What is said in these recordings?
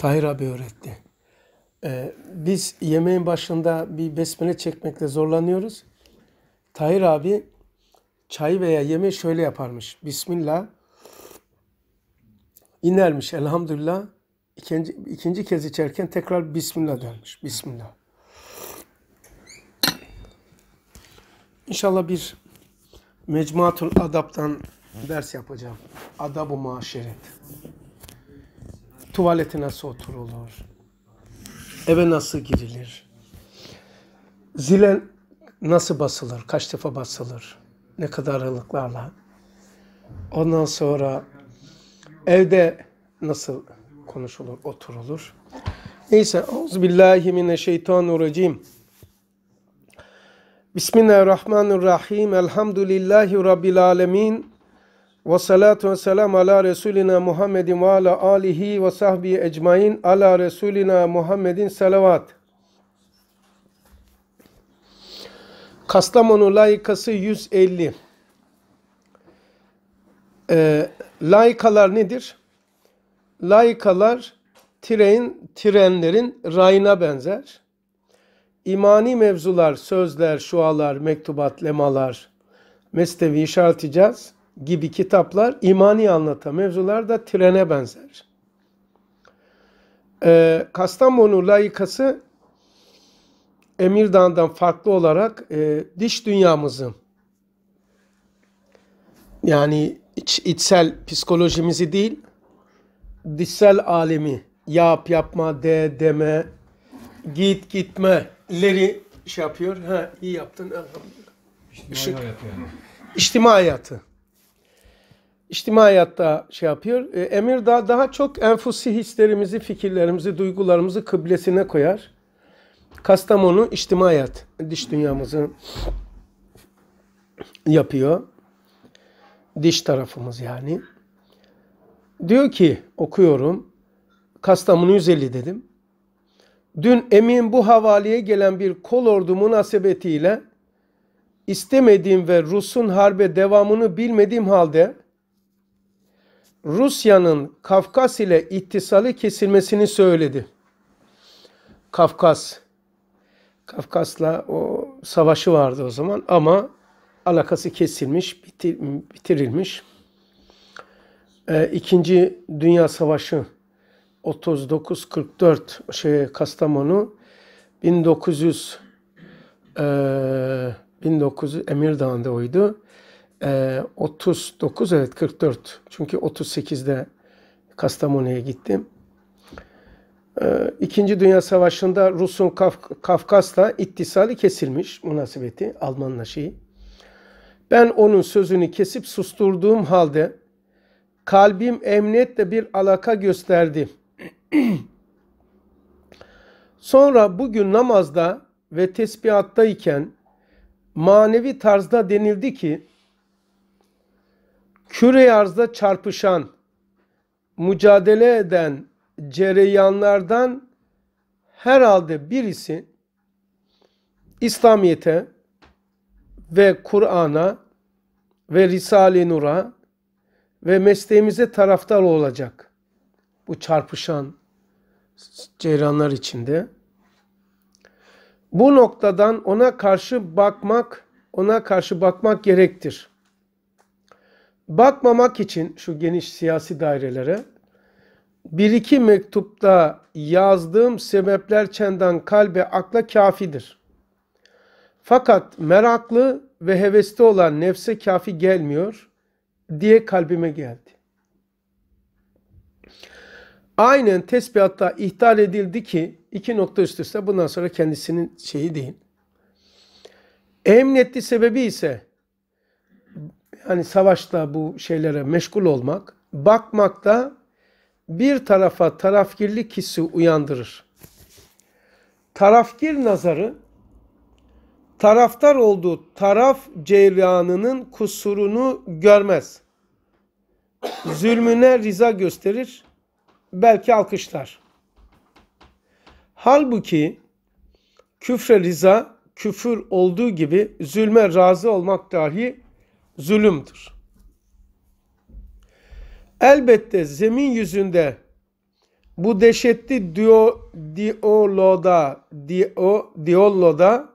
Tahir abi öğretti. Ee, biz yemeğin başında bir besmele çekmekle zorlanıyoruz. Tahir abi çay veya yemeği şöyle yaparmış. Bismillah inermiş elhamdülillah. İkinci, ikinci kez içerken tekrar Bismillah dermiş. Bismillah. İnşallah bir Mecmuatul Adab'dan ders yapacağım. Adab-ı Maşeret. Tuvalete nasıl oturulur? Eve nasıl girilir? Zile nasıl basılır? Kaç defa basılır? Ne kadar aralıklarla? Ondan sonra evde nasıl konuşulur, oturulur? Neyse, Euzubillahimineşşeytanirracim. Bismillahirrahmanirrahim. Elhamdülillahi Rabbil alemin. Ve salatu ve selam ala Resulina Muhammedin ve ala alihi ve sahbihi ecmain ala Resulina Muhammedin salavat. Kastamonu layıkası 150. E, ee, layıkalar nedir? Layıkalar tren, trenlerin rayına benzer. İmani mevzular, sözler, şualar, mektubat, lemalar, mesnevi şartacağız gibi kitaplar imani anlatan mevzular da trene benzer. Ee, Kastamonu layıkası Emirdağ'dan farklı olarak e, diş dünyamızı yani iç, içsel psikolojimizi değil dişsel alemi yap yapma de deme git gitmeleri şey yapıyor. Ha iyi yaptın elhamdülillah. hayatı. Yani. İçtimai hayatı içtima hayatta şey yapıyor. E, emir daha, daha çok enfusi hislerimizi, fikirlerimizi, duygularımızı kıblesine koyar. Kastamonu içtima hayat, diş dünyamızı yapıyor. Diş tarafımız yani. Diyor ki, okuyorum, Kastamonu 150 dedim. Dün emin bu havaliye gelen bir kol ordu münasebetiyle istemediğim ve Rus'un harbe devamını bilmediğim halde Rusya'nın Kafkas ile ittisali kesilmesini söyledi. Kafkas. Kafkas'la o savaşı vardı o zaman ama alakası kesilmiş, bitirilmiş. Ee, İkinci Dünya Savaşı 39-44, şey Kastamonu 1900 e, 1900 Emirdağ'ında oydu e, ee, 39 evet 44 çünkü 38'de Kastamonu'ya gittim. E, İkinci Dünya Savaşı'nda Rus'un Kaf- Kafkas'la ittisali kesilmiş münasebeti Almanla şeyi. Ben onun sözünü kesip susturduğum halde kalbim emniyetle bir alaka gösterdi. Sonra bugün namazda ve tesbihattayken manevi tarzda denildi ki küre arzda çarpışan, mücadele eden cereyanlardan herhalde birisi İslamiyet'e ve Kur'an'a ve Risale-i Nur'a ve mesleğimize taraftar olacak. Bu çarpışan ceyranlar içinde. Bu noktadan ona karşı bakmak, ona karşı bakmak gerektir bakmamak için şu geniş siyasi dairelere bir iki mektupta yazdığım sebepler çendan kalbe akla kafidir. Fakat meraklı ve hevesli olan nefse kafi gelmiyor diye kalbime geldi. Aynen tesbihatta ihtal edildi ki iki nokta üst üste bundan sonra kendisinin şeyi değil. Emniyetli sebebi ise yani savaşta bu şeylere meşgul olmak, bakmak da bir tarafa tarafgirlik hissi uyandırır. Tarafgir nazarı taraftar olduğu taraf cereyanının kusurunu görmez. Zulmüne riza gösterir, belki alkışlar. Halbuki küfre riza küfür olduğu gibi zulme razı olmak dahi zulümdür. Elbette zemin yüzünde bu dehşetli dio, dioloda, dio, dioloda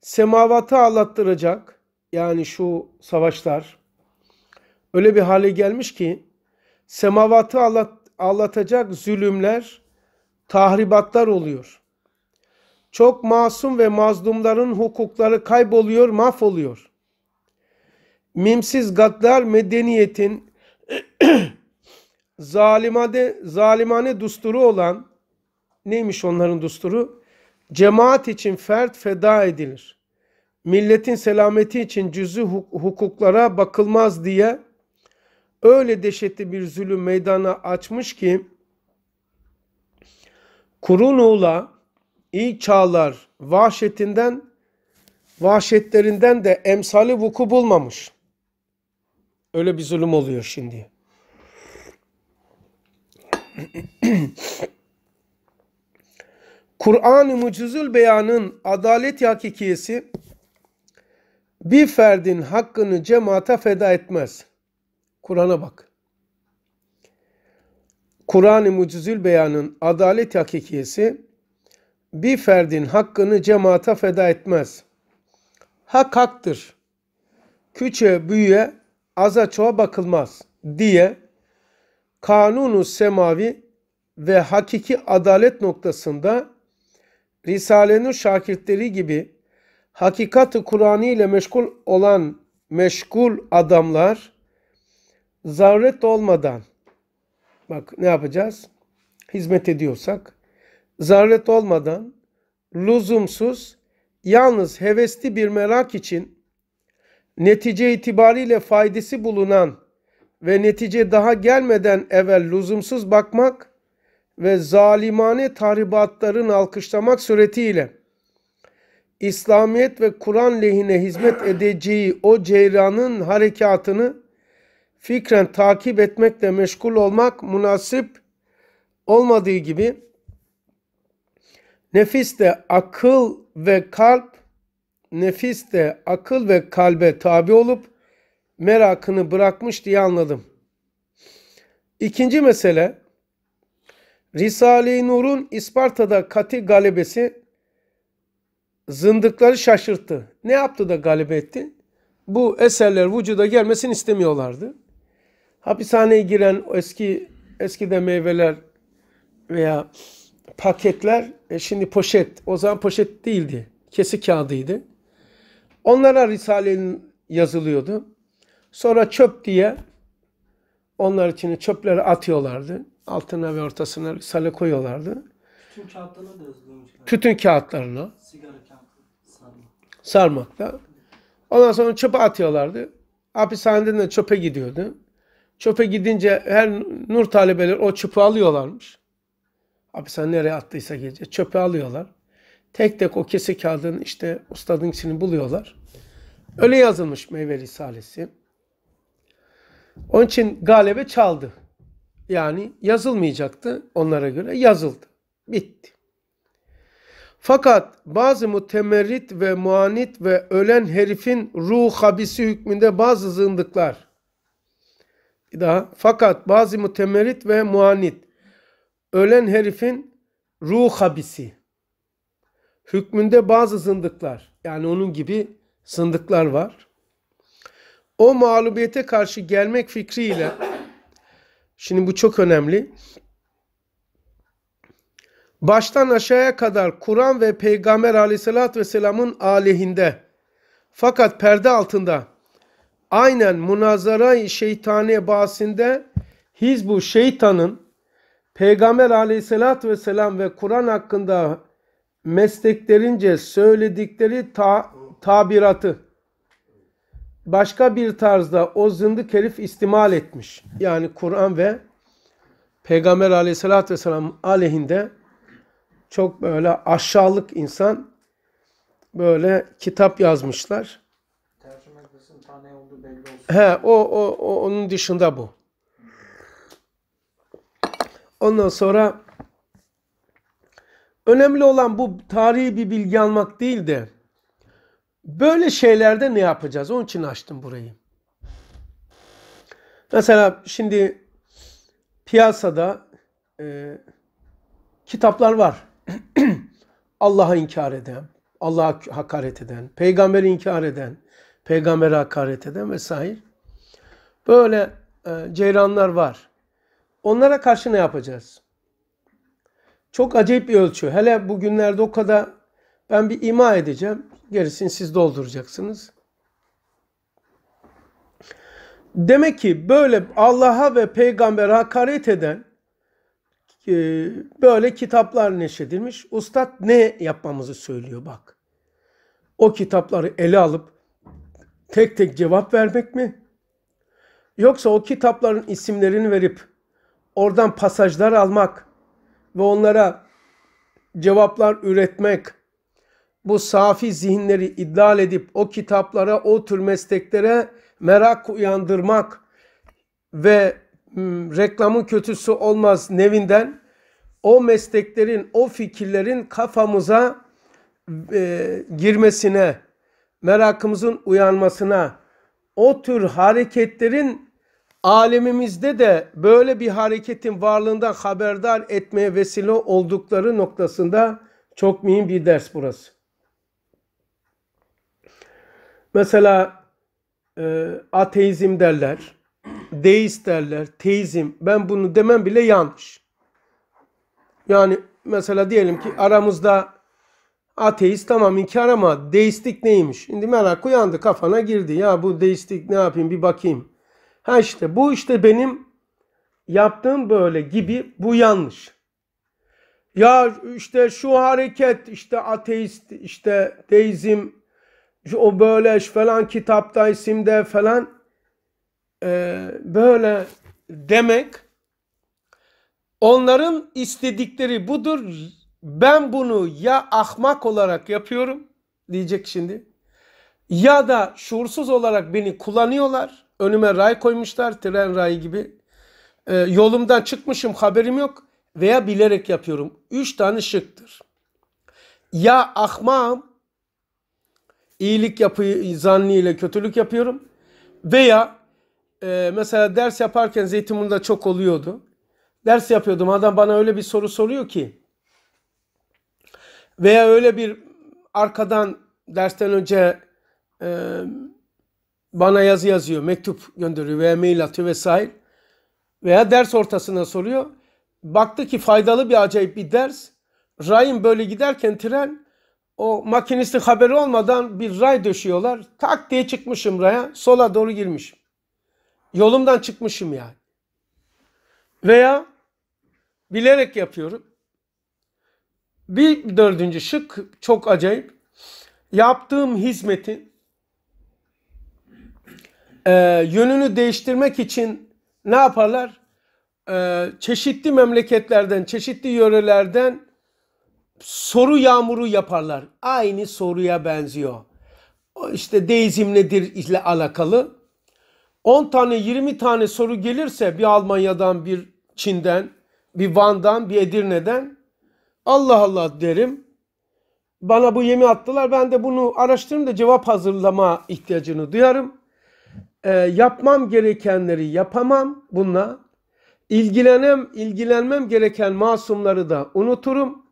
semavatı ağlattıracak yani şu savaşlar öyle bir hale gelmiş ki semavatı ağlat, ağlatacak zulümler, tahribatlar oluyor. Çok masum ve mazlumların hukukları kayboluyor, mahvoluyor mimsiz gaddar medeniyetin zalimade, zalimane dusturu olan neymiş onların dusturu? Cemaat için fert feda edilir. Milletin selameti için cüzü hukuklara bakılmaz diye öyle dehşetli bir zulüm meydana açmış ki Kurunuğla iyi çağlar vahşetinden vahşetlerinden de emsali vuku bulmamış.'' Öyle bir zulüm oluyor şimdi. Kur'an-ı Mucizül Beyan'ın adalet hakikiyesi bir ferdin hakkını cemaate feda etmez. Kur'an'a bak. Kur'an-ı Mucizül Beyan'ın adalet hakikiyesi bir ferdin hakkını cemaate feda etmez. Hak haktır. Küçe büyüye aza çoğa bakılmaz diye kanunu semavi ve hakiki adalet noktasında Risale'nin şakirtleri gibi hakikati Kur'an'ı ile meşgul olan meşgul adamlar zaruret olmadan bak ne yapacağız? Hizmet ediyorsak zaruret olmadan lüzumsuz yalnız hevesli bir merak için netice itibariyle faydası bulunan ve netice daha gelmeden evvel lüzumsuz bakmak ve zalimane tahribatların alkışlamak suretiyle İslamiyet ve Kur'an lehine hizmet edeceği o ceyranın harekatını fikren takip etmekle meşgul olmak münasip olmadığı gibi nefis de akıl ve kalp nefis de akıl ve kalbe tabi olup merakını bırakmış diye anladım. İkinci mesele Risale-i Nur'un İsparta'da kati galibesi zındıkları şaşırttı. Ne yaptı da galebe etti? Bu eserler vücuda gelmesini istemiyorlardı. Hapishaneye giren eski eskide meyveler veya paketler e şimdi poşet. O zaman poşet değildi. Kesi kağıdıydı. Onlara Risale'nin yazılıyordu. Sonra çöp diye onlar için çöpleri atıyorlardı. Altına ve ortasına Risale koyuyorlardı. Tütün kağıtlarına da yazılıyormuş. Tütün kağıtlarına. Sigara sarmak. Sarmakta. Ondan sonra çöpe atıyorlardı. Hapishaneden de çöpe gidiyordu. Çöpe gidince her nur talebeleri o çöpü alıyorlarmış. Hapishane nereye attıysa gece çöpe alıyorlar. Tek tek o kese kağıdın işte ustadın içini buluyorlar. Öyle yazılmış meyve risalesi. Onun için galebe çaldı. Yani yazılmayacaktı onlara göre yazıldı. Bitti. Fakat bazı mutemerrit ve muanit ve ölen herifin ruh habisi hükmünde bazı zındıklar. Bir daha. Fakat bazı mutemerrit ve muanit ölen herifin ruh habisi hükmünde bazı zındıklar yani onun gibi Sındıklar var. O mağlubiyete karşı gelmek fikriyle şimdi bu çok önemli. Baştan aşağıya kadar Kur'an ve Peygamber aleyhissalatü vesselamın aleyhinde fakat perde altında aynen münazara-i şeytani bahsinde Hizbu şeytanın Peygamber aleyhissalatü vesselam ve Kur'an hakkında mesleklerince söyledikleri ta tabiratı başka bir tarzda o zındık herif istimal etmiş. Yani Kur'an ve Peygamber aleyhissalatü vesselam aleyhinde çok böyle aşağılık insan böyle kitap yazmışlar. He, o, o, o onun dışında bu. Ondan sonra önemli olan bu tarihi bir bilgi almak değil de Böyle şeylerde ne yapacağız? Onun için açtım burayı. Mesela şimdi piyasada e, kitaplar var. Allah'a inkar eden, Allah'a hakaret eden, peygamberi inkar eden, peygambere hakaret eden vesaire. Böyle e, ceyranlar var. Onlara karşı ne yapacağız? Çok acayip bir ölçü. Hele bugünlerde o kadar ben bir ima edeceğim. Gerisini siz dolduracaksınız. Demek ki böyle Allah'a ve peygambere hakaret eden e, böyle kitaplar neşedilmiş. Ustad ne yapmamızı söylüyor bak. O kitapları ele alıp tek tek cevap vermek mi? Yoksa o kitapların isimlerini verip oradan pasajlar almak ve onlara cevaplar üretmek bu safi zihinleri iddial edip o kitaplara, o tür mesleklere merak uyandırmak ve hmm, reklamın kötüsü olmaz nevinden o mesleklerin, o fikirlerin kafamıza e, girmesine, merakımızın uyanmasına, o tür hareketlerin alemimizde de böyle bir hareketin varlığından haberdar etmeye vesile oldukları noktasında çok mühim bir ders burası. Mesela e, ateizm derler, deist derler, teizm. Ben bunu demem bile yanlış. Yani mesela diyelim ki aramızda ateist tamam inkar ama deistlik neymiş? Şimdi merak uyandı kafana girdi. Ya bu deistlik ne yapayım bir bakayım. Ha işte bu işte benim yaptığım böyle gibi bu yanlış. Ya işte şu hareket işte ateist işte deizm o böyle şu falan kitapta isimde falan e, böyle demek onların istedikleri budur. Ben bunu ya ahmak olarak yapıyorum diyecek şimdi ya da şuursuz olarak beni kullanıyorlar. Önüme ray koymuşlar tren rayı gibi. E, yolumdan çıkmışım haberim yok veya bilerek yapıyorum. Üç tane şıktır. Ya ahmağım iyilik yapıyı zannıyla kötülük yapıyorum. Veya e, mesela ders yaparken Zeytinburnu'da çok oluyordu. Ders yapıyordum. Adam bana öyle bir soru soruyor ki veya öyle bir arkadan dersten önce e, bana yazı yazıyor, mektup gönderiyor veya mail atıyor vesaire. Veya ders ortasına soruyor. Baktı ki faydalı bir acayip bir ders. Ryan böyle giderken tren o makinistin haberi olmadan bir ray döşüyorlar. Tak diye çıkmışım raya. Sola doğru girmişim. Yolumdan çıkmışım yani. Veya bilerek yapıyorum. Bir dördüncü şık çok acayip. Yaptığım hizmetin e, yönünü değiştirmek için ne yaparlar? E, çeşitli memleketlerden, çeşitli yörelerden soru yağmuru yaparlar. Aynı soruya benziyor. İşte deizm nedir ile alakalı. 10 tane 20 tane soru gelirse bir Almanya'dan bir Çin'den bir Van'dan bir Edirne'den Allah Allah derim. Bana bu yemi attılar. Ben de bunu araştırırım da cevap hazırlama ihtiyacını duyarım. E, yapmam gerekenleri yapamam bununla. İlgilenem, ilgilenmem gereken masumları da unuturum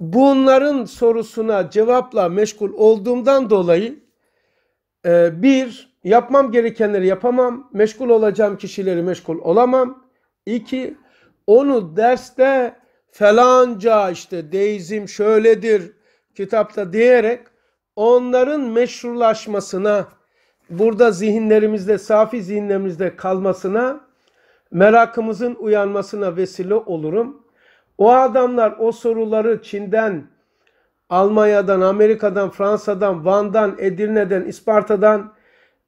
bunların sorusuna cevapla meşgul olduğumdan dolayı e, bir yapmam gerekenleri yapamam, meşgul olacağım kişileri meşgul olamam. İki onu derste felanca işte deizm şöyledir kitapta diyerek onların meşrulaşmasına burada zihinlerimizde safi zihinlerimizde kalmasına merakımızın uyanmasına vesile olurum. O adamlar o soruları Çin'den, Almanya'dan, Amerika'dan, Fransa'dan, Van'dan, Edirne'den, İsparta'dan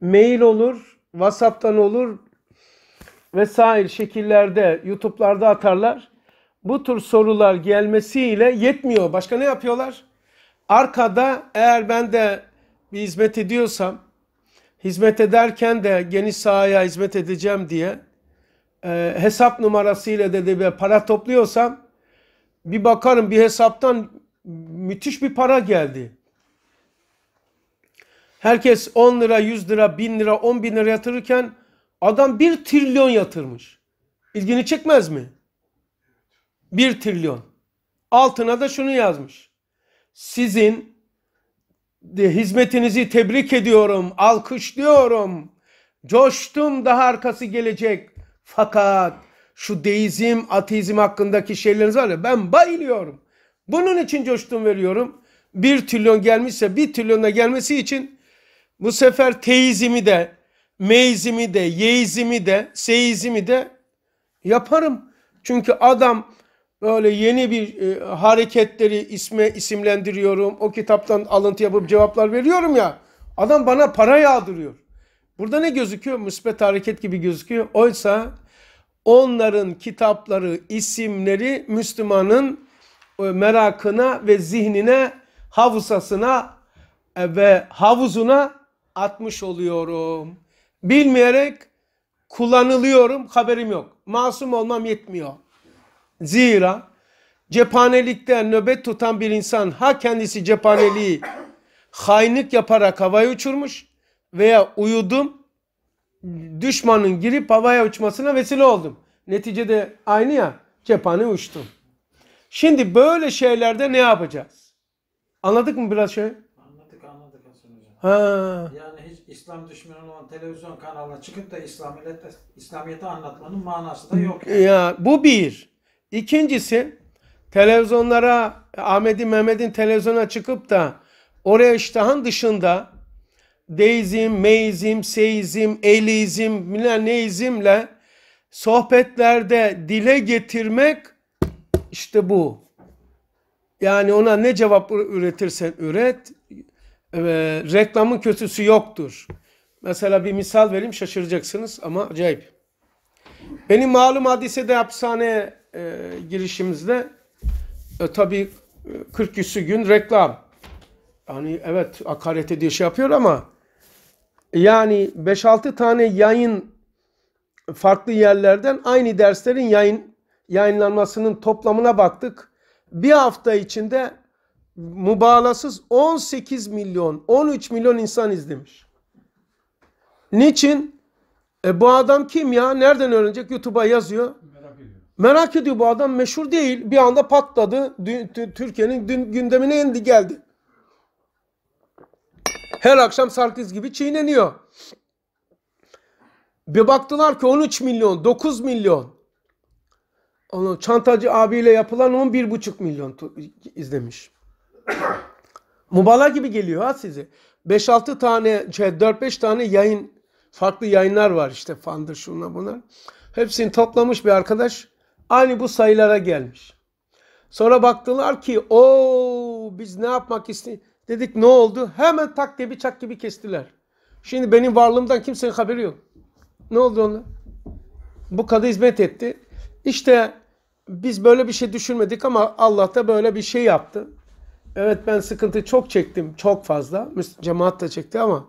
mail olur, WhatsApp'tan olur vesaire şekillerde, YouTube'larda atarlar. Bu tür sorular gelmesiyle yetmiyor. Başka ne yapıyorlar? Arkada eğer ben de bir hizmet ediyorsam, hizmet ederken de geniş sahaya hizmet edeceğim diye e, hesap numarasıyla de bir para topluyorsam bir bakarım bir hesaptan müthiş bir para geldi. Herkes 10 lira, 100 lira, 1000 lira, 10 bin lira yatırırken adam 1 trilyon yatırmış. İlgini çekmez mi? 1 trilyon. Altına da şunu yazmış. Sizin de hizmetinizi tebrik ediyorum, alkışlıyorum. Coştum daha arkası gelecek. Fakat şu deizm, ateizm hakkındaki şeyleriniz var ya ben bayılıyorum. Bunun için coştum veriyorum. Bir trilyon gelmişse bir trilyonla gelmesi için bu sefer teizmi de, meizmi de, yeizmi de, seizmi de yaparım. Çünkü adam böyle yeni bir e, hareketleri isme isimlendiriyorum. O kitaptan alıntı yapıp cevaplar veriyorum ya. Adam bana para yağdırıyor. Burada ne gözüküyor? Müspet hareket gibi gözüküyor. Oysa onların kitapları, isimleri Müslümanın e, merakına ve zihnine, havuzasına e, ve havuzuna atmış oluyorum. Bilmeyerek kullanılıyorum, haberim yok. Masum olmam yetmiyor. Zira cephanelikte nöbet tutan bir insan ha kendisi cephaneliği hainlik yaparak havaya uçurmuş veya uyudum düşmanın girip havaya uçmasına vesile oldum. Neticede aynı ya cephane uçtum. Şimdi böyle şeylerde ne yapacağız? Anladık mı biraz şey? Anladık anladık Hasan Ha. Yani hiç İslam düşmanı olan televizyon kanalına çıkıp da İslamiyet, İslamiyet'i anlatmanın manası da yok. Yani. Ya, bu bir. İkincisi televizyonlara Ahmet'in Mehmet'in televizyona çıkıp da oraya iştahın dışında deizm, meizm, seizm, elizm, mileneizmle sohbetlerde dile getirmek işte bu. Yani ona ne cevap üretirsen üret, e, reklamın kötüsü yoktur. Mesela bir misal vereyim şaşıracaksınız ama acayip. Benim malum hadisede hapishane e, girişimizde e, tabii 40 e, küsü gün reklam. Yani evet hakaret ediyor şey yapıyor ama yani 5-6 tane yayın farklı yerlerden aynı derslerin yayın yayınlanmasının toplamına baktık. Bir hafta içinde mübalasız 18 milyon, 13 milyon insan izlemiş. Niçin? E bu adam kim ya? Nereden öğrenecek? YouTube'a yazıyor. Merak ediyor. Merak ediyor bu adam. Meşhur değil. Bir anda patladı. Türkiye'nin gündemine indi geldi. Her akşam Sarkis gibi çiğneniyor. Bir baktılar ki 13 milyon, 9 milyon. Onu çantacı abiyle yapılan 11,5 milyon izlemiş. Mubala gibi geliyor ha size. 5-6 tane, şey 4-5 tane yayın, farklı yayınlar var işte fandır şuna buna. Hepsini toplamış bir arkadaş. Aynı bu sayılara gelmiş. Sonra baktılar ki o biz ne yapmak istiyoruz? Dedik ne oldu? Hemen tak diye bıçak gibi kestiler. Şimdi benim varlığımdan kimsenin haberi yok. Ne oldu ona? Bu kadı hizmet etti. İşte biz böyle bir şey düşünmedik ama Allah da böyle bir şey yaptı. Evet ben sıkıntı çok çektim. Çok fazla. Cemaat da çekti ama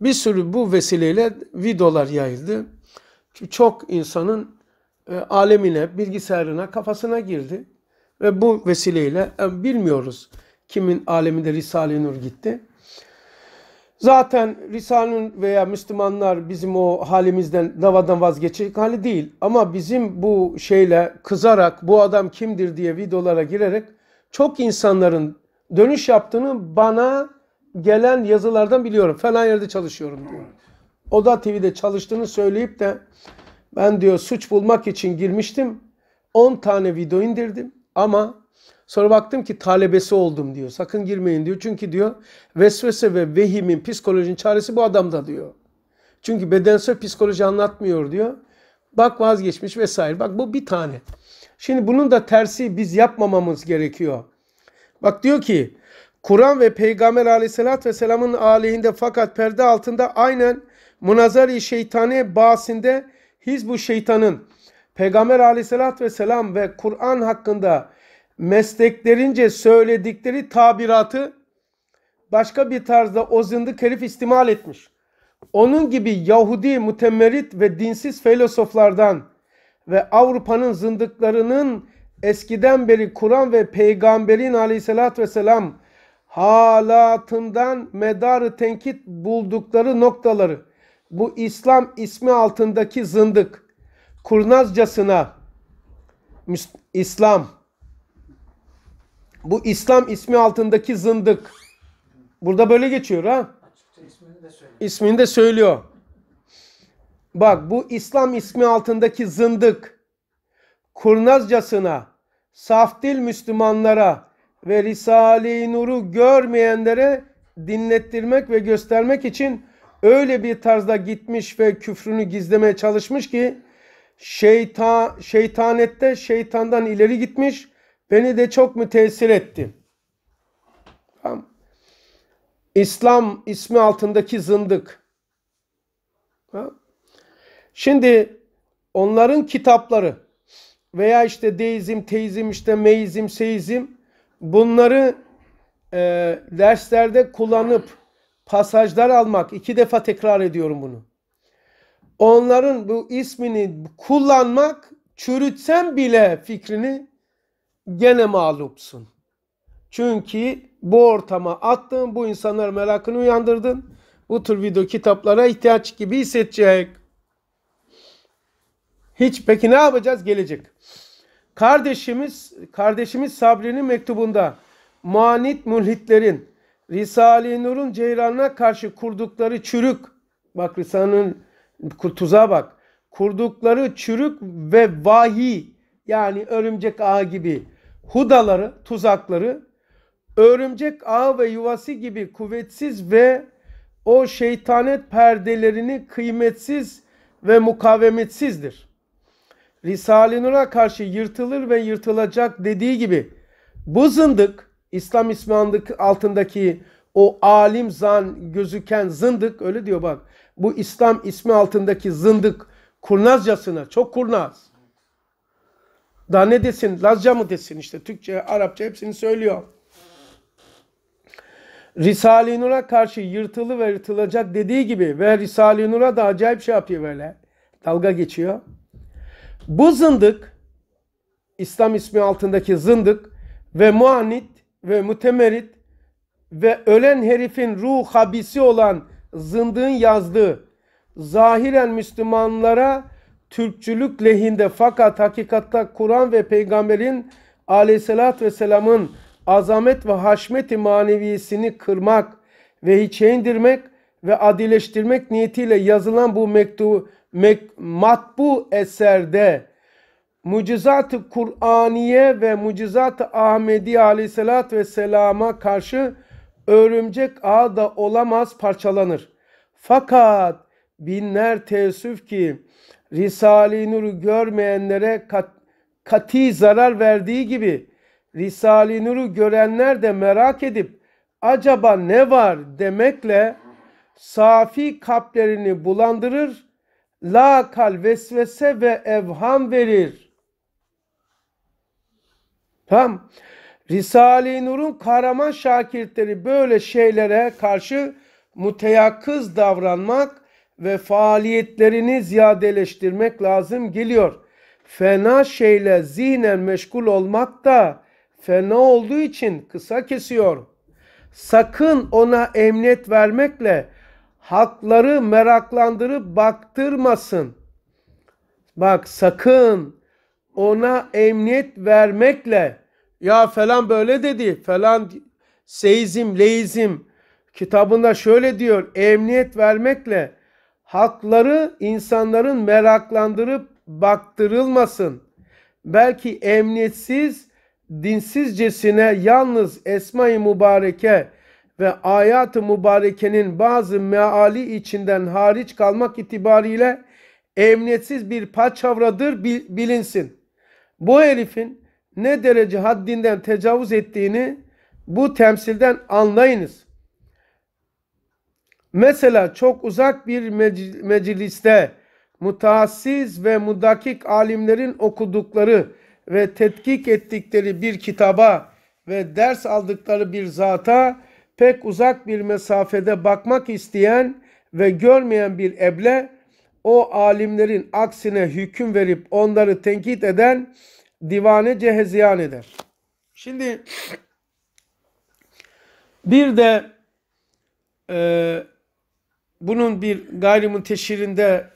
bir sürü bu vesileyle videolar yayıldı. Çünkü çok insanın e, alemine, bilgisayarına, kafasına girdi. Ve bu vesileyle e, bilmiyoruz. Kimin aleminde Risale-i Nur gitti. Zaten Risale-i veya Müslümanlar bizim o halimizden, davadan vazgeçecek hali değil. Ama bizim bu şeyle kızarak bu adam kimdir diye videolara girerek çok insanların dönüş yaptığını bana gelen yazılardan biliyorum. Falan yerde çalışıyorum diyor. Oda TV'de çalıştığını söyleyip de ben diyor suç bulmak için girmiştim. 10 tane video indirdim ama Sonra baktım ki talebesi oldum diyor. Sakın girmeyin diyor. Çünkü diyor vesvese ve vehimin psikolojinin çaresi bu adamda diyor. Çünkü bedensel psikoloji anlatmıyor diyor. Bak vazgeçmiş vesaire. Bak bu bir tane. Şimdi bunun da tersi biz yapmamamız gerekiyor. Bak diyor ki Kur'an ve Peygamber aleyhissalatü vesselamın aleyhinde fakat perde altında aynen münazari şeytani bahsinde bu şeytanın Peygamber aleyhissalatü vesselam ve Kur'an hakkında mesleklerince söyledikleri tabiratı başka bir tarzda o zındık herif istimal etmiş. Onun gibi Yahudi mütemerit ve dinsiz filozoflardan ve Avrupa'nın zındıklarının eskiden beri Kur'an ve Peygamberin aleyhissalatü vesselam halatından medarı tenkit buldukları noktaları bu İslam ismi altındaki zındık kurnazcasına İslam bu İslam ismi altındaki zındık. Burada böyle geçiyor ha. İsmini de, söylüyor. Bak bu İslam ismi altındaki zındık kurnazcasına, saf dil Müslümanlara ve Risale-i Nur'u görmeyenlere dinlettirmek ve göstermek için öyle bir tarzda gitmiş ve küfrünü gizlemeye çalışmış ki şeyta, şeytanette şeytandan ileri gitmiş Beni de çok mu tesir etti? Tamam. İslam ismi altındaki zındık. Şimdi onların kitapları veya işte deizm, teizm, işte meizm, seizm bunları e, derslerde kullanıp pasajlar almak. iki defa tekrar ediyorum bunu. Onların bu ismini kullanmak çürütsem bile fikrini gene mağlupsun. Çünkü bu ortama attın, bu insanlar merakını uyandırdın. Bu tür video kitaplara ihtiyaç gibi hissedecek. Hiç peki ne yapacağız? Gelecek. Kardeşimiz, kardeşimiz Sabri'nin mektubunda manit mülhitlerin Risale-i Nur'un ceyranına karşı kurdukları çürük, bak Risale'nin kurtuza bak, kurdukları çürük ve vahi, yani örümcek ağı gibi hudaları, tuzakları, örümcek ağı ve yuvası gibi kuvvetsiz ve o şeytanet perdelerini kıymetsiz ve mukavemetsizdir. Risale-i Nur'a karşı yırtılır ve yırtılacak dediği gibi bu zındık İslam ismi altındaki o alim zan gözüken zındık öyle diyor bak. Bu İslam ismi altındaki zındık kurnazcasına çok kurnaz. Daha ne desin? Lazca mı desin işte? Türkçe, Arapça hepsini söylüyor. Risale-i Nur'a karşı yırtılı ve yırtılacak dediği gibi ve Risale-i Nur'a da acayip şey yapıyor böyle. Dalga geçiyor. Bu zındık, İslam ismi altındaki zındık ve muanit ve mütemerit ve ölen herifin ruh habisi olan zındığın yazdığı zahiren Müslümanlara Türkçülük lehinde fakat hakikatta Kur'an ve peygamberin aleyhissalatü vesselamın azamet ve haşmeti maneviyesini kırmak ve hiçe indirmek ve adileştirmek niyetiyle yazılan bu mektu, mek, matbu eserde mucizat-ı Kur'aniye ve mucizat-ı Ahmedi aleyhissalatü vesselama karşı örümcek ağ da olamaz parçalanır. Fakat binler teessüf ki Risale-i Nur'u görmeyenlere kat, kati zarar verdiği gibi Risale-i Nur'u görenler de merak edip acaba ne var demekle safi kalplerini bulandırır, la kal vesvese ve evham verir. Tam Risale-i Nur'un kahraman şakirtleri böyle şeylere karşı müteyakkız davranmak ve faaliyetlerini ziyadeleştirmek lazım geliyor. Fena şeyle zihnen meşgul olmak da fena olduğu için kısa kesiyor. Sakın ona emniyet vermekle hakları meraklandırıp baktırmasın. Bak sakın ona emniyet vermekle ya falan böyle dedi falan seizim leizim kitabında şöyle diyor emniyet vermekle Hakları insanların meraklandırıp baktırılmasın. Belki emniyetsiz, dinsizcesine yalnız Esma-i Mübareke ve ayat-ı mübarekenin bazı meali içinden hariç kalmak itibariyle emniyetsiz bir paçavradır bilinsin. Bu herifin ne derece haddinden tecavüz ettiğini bu temsilden anlayınız. Mesela çok uzak bir mecliste mutassiz ve mudakik alimlerin okudukları ve tetkik ettikleri bir kitaba ve ders aldıkları bir zata pek uzak bir mesafede bakmak isteyen ve görmeyen bir eble o alimlerin aksine hüküm verip onları tenkit eden divane heziyan eder. Şimdi bir de e, bunun bir gayrimun teşhirinde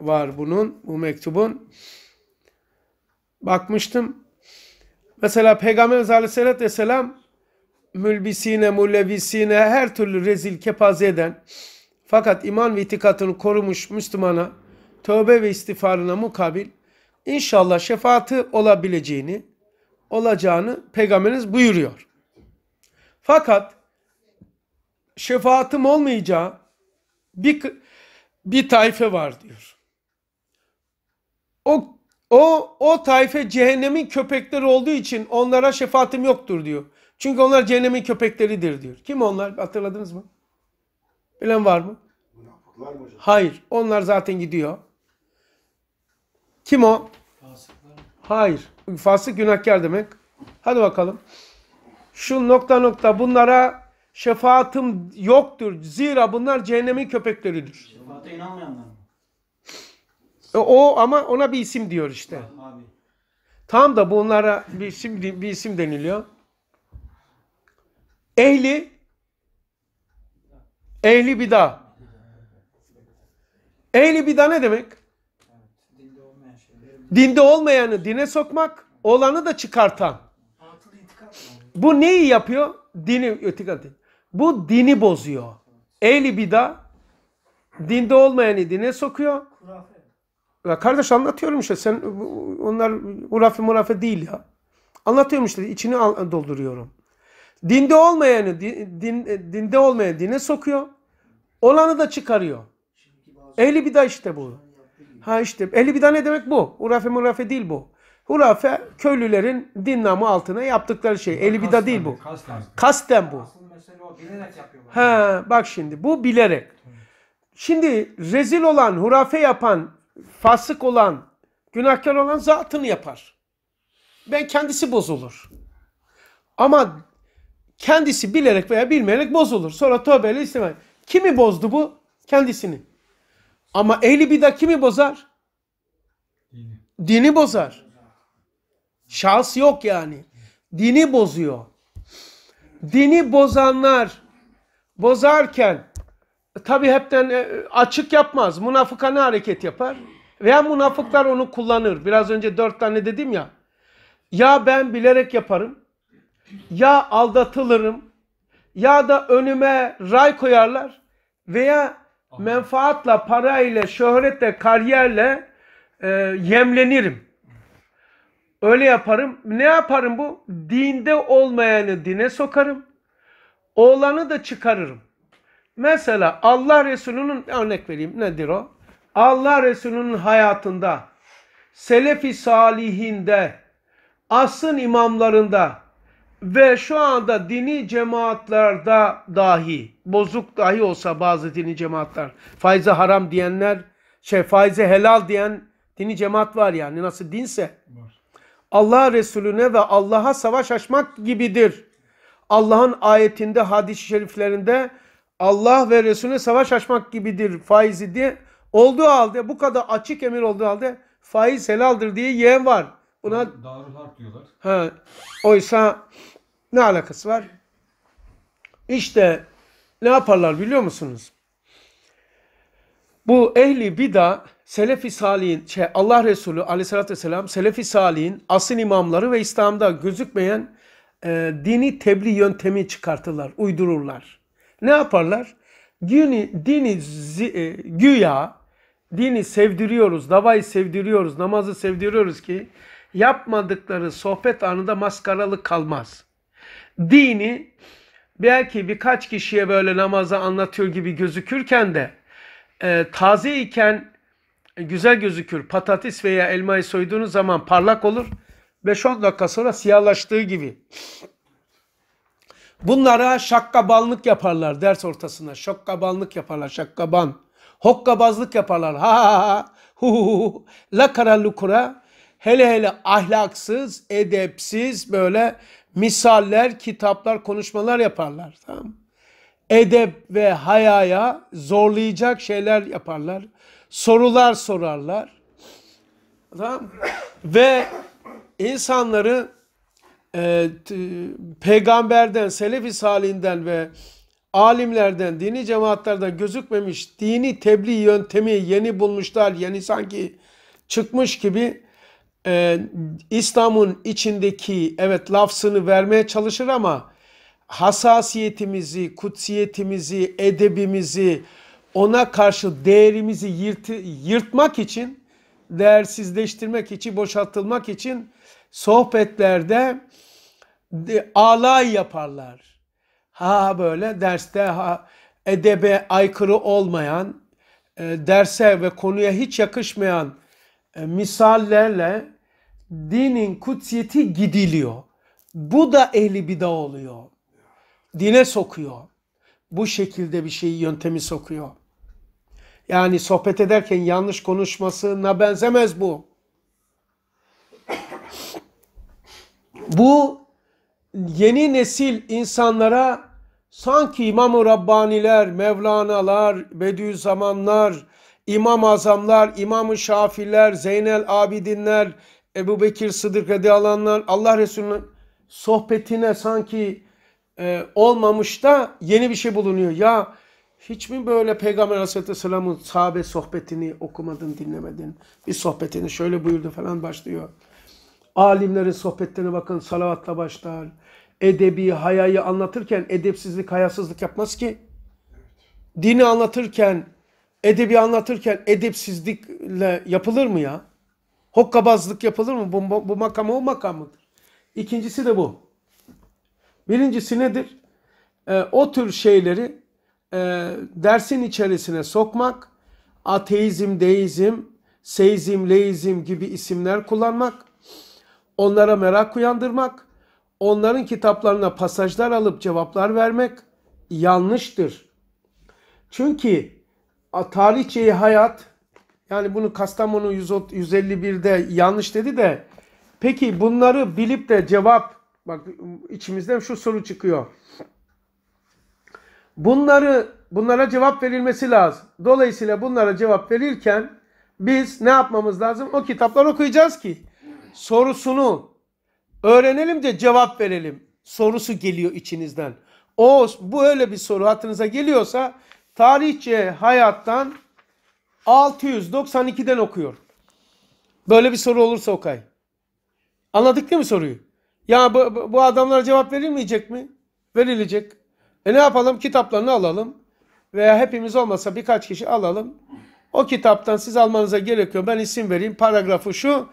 var bunun, bu mektubun. Bakmıştım. Mesela Peygamberimiz Aleyhisselatü Vesselam mülbisine, mulevisine her türlü rezil kepaze eden fakat iman ve itikatını korumuş Müslümana tövbe ve istiğfarına mukabil inşallah şefaati olabileceğini olacağını Peygamberimiz buyuruyor. Fakat şefaatim olmayacağı bir bir tayfe var diyor. O o o tayfe cehennemin köpekleri olduğu için onlara şefaatim yoktur diyor. Çünkü onlar cehennemin köpekleridir diyor. Kim onlar? Hatırladınız mı? Bilen var mı? Var mı hocam? Hayır. Onlar zaten gidiyor. Kim o? Fasıklar. Hayır. Fasık günahkar demek. Hadi bakalım. Şu nokta nokta bunlara şefaatim yoktur. Zira bunlar cehennemin köpekleridir. Şefaate inanmayanlar mı? E, o ama ona bir isim diyor işte. Tam da bunlara bir isim, bir isim deniliyor. Ehli Ehli bida. Ehli bida ne demek? Dinde olmayanı dine sokmak, olanı da çıkartan. Bu neyi yapıyor? Dini ötikad bu dini bozuyor. Ehli bida dinde olmayanı dine sokuyor. Ya kardeş anlatıyorum işte sen onlar hurafe murafe değil ya. Anlatıyorum işte içini dolduruyorum. Dinde olmayanı din, din, dinde olmayan dine sokuyor. Olanı da çıkarıyor. Ehli bida işte bu. Ha işte ehli bida ne demek bu? Hurafe murafe değil bu. Hurafe köylülerin din namı altına yaptıkları şey. Ehli bida değil bu. Kasten bu mesele o. Bilerek yapıyorlar. He, bak şimdi bu bilerek. Şimdi rezil olan, hurafe yapan, fasık olan, günahkar olan zatını yapar. Ben kendisi bozulur. Ama kendisi bilerek veya bilmeyerek bozulur. Sonra tövbeyle istemez. Kimi bozdu bu? Kendisini. Ama ehli bida kimi bozar? Dini, Dini bozar. Şahıs yok yani. Dini bozuyor dini bozanlar bozarken tabi hepten e, açık yapmaz. Münafıka ne hareket yapar? Veya munafıklar onu kullanır. Biraz önce dört tane dedim ya. Ya ben bilerek yaparım. Ya aldatılırım. Ya da önüme ray koyarlar. Veya menfaatla, parayla, şöhretle, kariyerle e, yemlenirim. Öyle yaparım. Ne yaparım bu? Dinde olmayanı dine sokarım. Oğlanı da çıkarırım. Mesela Allah Resulü'nün örnek vereyim nedir o? Allah Resulü'nün hayatında, Selefi Salihinde, Asrın imamlarında ve şu anda dini cemaatlerde dahi, bozuk dahi olsa bazı dini cemaatler, faize haram diyenler, şey faize helal diyen dini cemaat var yani nasıl dinse. Var. Allah Resulüne ve Allah'a savaş açmak gibidir. Allah'ın ayetinde, hadis-i şeriflerinde Allah ve Resulüne savaş açmak gibidir faizi diye olduğu halde bu kadar açık emir olduğu halde faiz helaldir diye yeğen var. Buna darlar diyorlar. He, oysa ne alakası var? İşte ne yaparlar biliyor musunuz? Bu ehli bida Selefi Salih'in, şey, Allah Resulü aleyhissalatü vesselam Selefi Salih'in asıl imamları ve İslam'da gözükmeyen e, dini tebliğ yöntemi çıkartırlar, uydururlar. Ne yaparlar? Dini, dini zi, e, güya dini sevdiriyoruz, davayı sevdiriyoruz, namazı sevdiriyoruz ki yapmadıkları sohbet anında maskaralık kalmaz. Dini belki birkaç kişiye böyle namaza anlatıyor gibi gözükürken de e, taze iken güzel gözükür. Patates veya elmayı soyduğunuz zaman parlak olur. 5-10 dakika sonra siyahlaştığı gibi. Bunlara şakkabanlık yaparlar ders ortasında. Şakkabanlık yaparlar. Şakkaban. Hokkabazlık yaparlar. Ha ha ha. Hu hu hu. La kara lukura. Hele hele ahlaksız, edepsiz böyle misaller, kitaplar, konuşmalar yaparlar. Tamam Edep ve hayaya zorlayacak şeyler yaparlar sorular sorarlar. Tamam. Ve insanları e, t, peygamberden, selefi salinden ve alimlerden, dini cemaatlerden gözükmemiş dini tebliğ yöntemi yeni bulmuşlar, yeni sanki çıkmış gibi e, İslam'ın içindeki evet lafzını vermeye çalışır ama hassasiyetimizi, kutsiyetimizi, edebimizi, ona karşı değerimizi yırtı, yırtmak için, değersizleştirmek için, boşaltılmak için sohbetlerde e, alay yaparlar. Ha böyle derste ha edebe aykırı olmayan, e, derse ve konuya hiç yakışmayan e, misallerle dinin kutsiyeti gidiliyor. Bu da ehli bida oluyor. Dine sokuyor. Bu şekilde bir şeyi yöntemi sokuyor. Yani sohbet ederken yanlış konuşmasına benzemez bu. Bu yeni nesil insanlara sanki İmam-ı Rabbaniler, Mevlana'lar, Bediüzzamanlar, İmam Azamlar, İmam-ı Şafiler, Zeynel Abidinler, Ebu Bekir Sıdık Radyalanlar, Allah Resulü'nün sohbetine sanki e, olmamış da yeni bir şey bulunuyor. Ya hiç mi böyle Peygamber Aleyhisselam'ın sahabe sohbetini okumadın, dinlemedin? Bir sohbetini şöyle buyurdu falan başlıyor. Alimlerin sohbetlerine bakın salavatla başlar. Edebi, hayayı anlatırken edepsizlik, hayasızlık yapmaz ki. Dini anlatırken, edebi anlatırken edepsizlikle yapılır mı ya? Hokkabazlık yapılır mı? Bu, bu, bu makamı o makamıdır. İkincisi de bu. Birincisi nedir? E, o tür şeyleri e, dersin içerisine sokmak, ateizm, deizm, seizm, leizm gibi isimler kullanmak, onlara merak uyandırmak, onların kitaplarına pasajlar alıp cevaplar vermek yanlıştır. Çünkü tarihçeyi hayat, yani bunu Kastamonu 151'de yanlış dedi de, peki bunları bilip de cevap, bak içimizden şu soru çıkıyor. Bunları bunlara cevap verilmesi lazım. Dolayısıyla bunlara cevap verirken biz ne yapmamız lazım? O kitaplar okuyacağız ki sorusunu öğrenelim de cevap verelim. Sorusu geliyor içinizden. O bu öyle bir soru hatırınıza geliyorsa tarihçe hayattan 692'den okuyor. Böyle bir soru olursa Okay. Anladık değil mi soruyu? Ya bu, bu adamlara cevap verilmeyecek mi? Verilecek. E ne yapalım? Kitaplarını alalım. Veya hepimiz olmasa birkaç kişi alalım. O kitaptan siz almanıza gerekiyor Ben isim vereyim. Paragrafı şu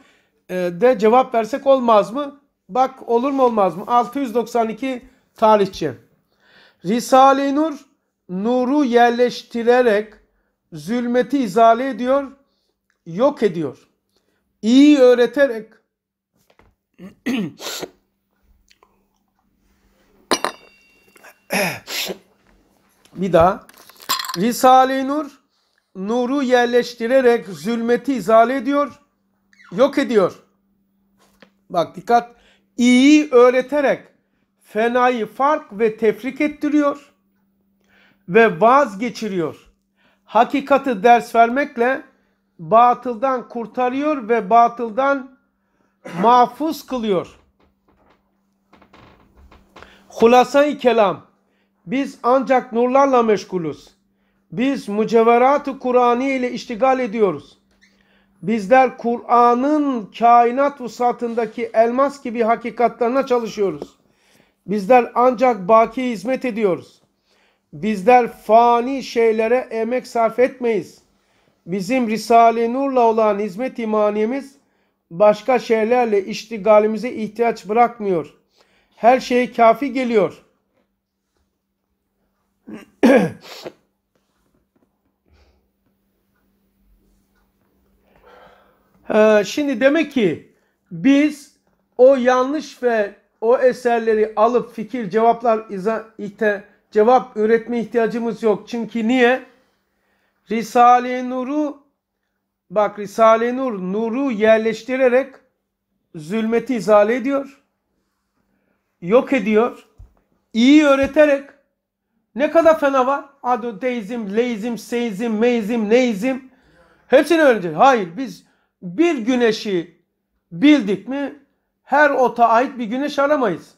e, de cevap versek olmaz mı? Bak olur mu olmaz mı? 692 tarihçi. Risale-i Nur nuru yerleştirerek zulmeti izale ediyor, yok ediyor. İyi öğreterek bir daha. Risale-i Nur nuru yerleştirerek zulmeti izale ediyor, yok ediyor. Bak dikkat. İyiyi öğreterek fenayı fark ve tefrik ettiriyor ve vazgeçiriyor. Hakikati ders vermekle batıldan kurtarıyor ve batıldan mahfuz kılıyor. Hulasa-i kelam biz ancak nurlarla meşgulüz. Biz mücevherat-ı Kur'an'i ile iştigal ediyoruz. Bizler Kur'an'ın kainat vusatındaki elmas gibi hakikatlerine çalışıyoruz. Bizler ancak baki hizmet ediyoruz. Bizler fani şeylere emek sarf etmeyiz. Bizim Risale-i Nur'la olan hizmet imaniyemiz başka şeylerle iştigalimize ihtiyaç bırakmıyor. Her şey kafi geliyor.'' Ee, şimdi demek ki biz o yanlış ve o eserleri alıp fikir cevaplar ihte, cevap üretme ihtiyacımız yok. Çünkü niye? Risale-i Nur'u bak Risale-i Nur nuru yerleştirerek zulmeti izale ediyor. Yok ediyor. İyi öğreterek ne kadar fena var? Adoteizm, leizm, seizm, meizm, neizm. Hepsini öğreneceğiz. Hayır biz bir güneşi bildik mi her ota ait bir güneş aramayız.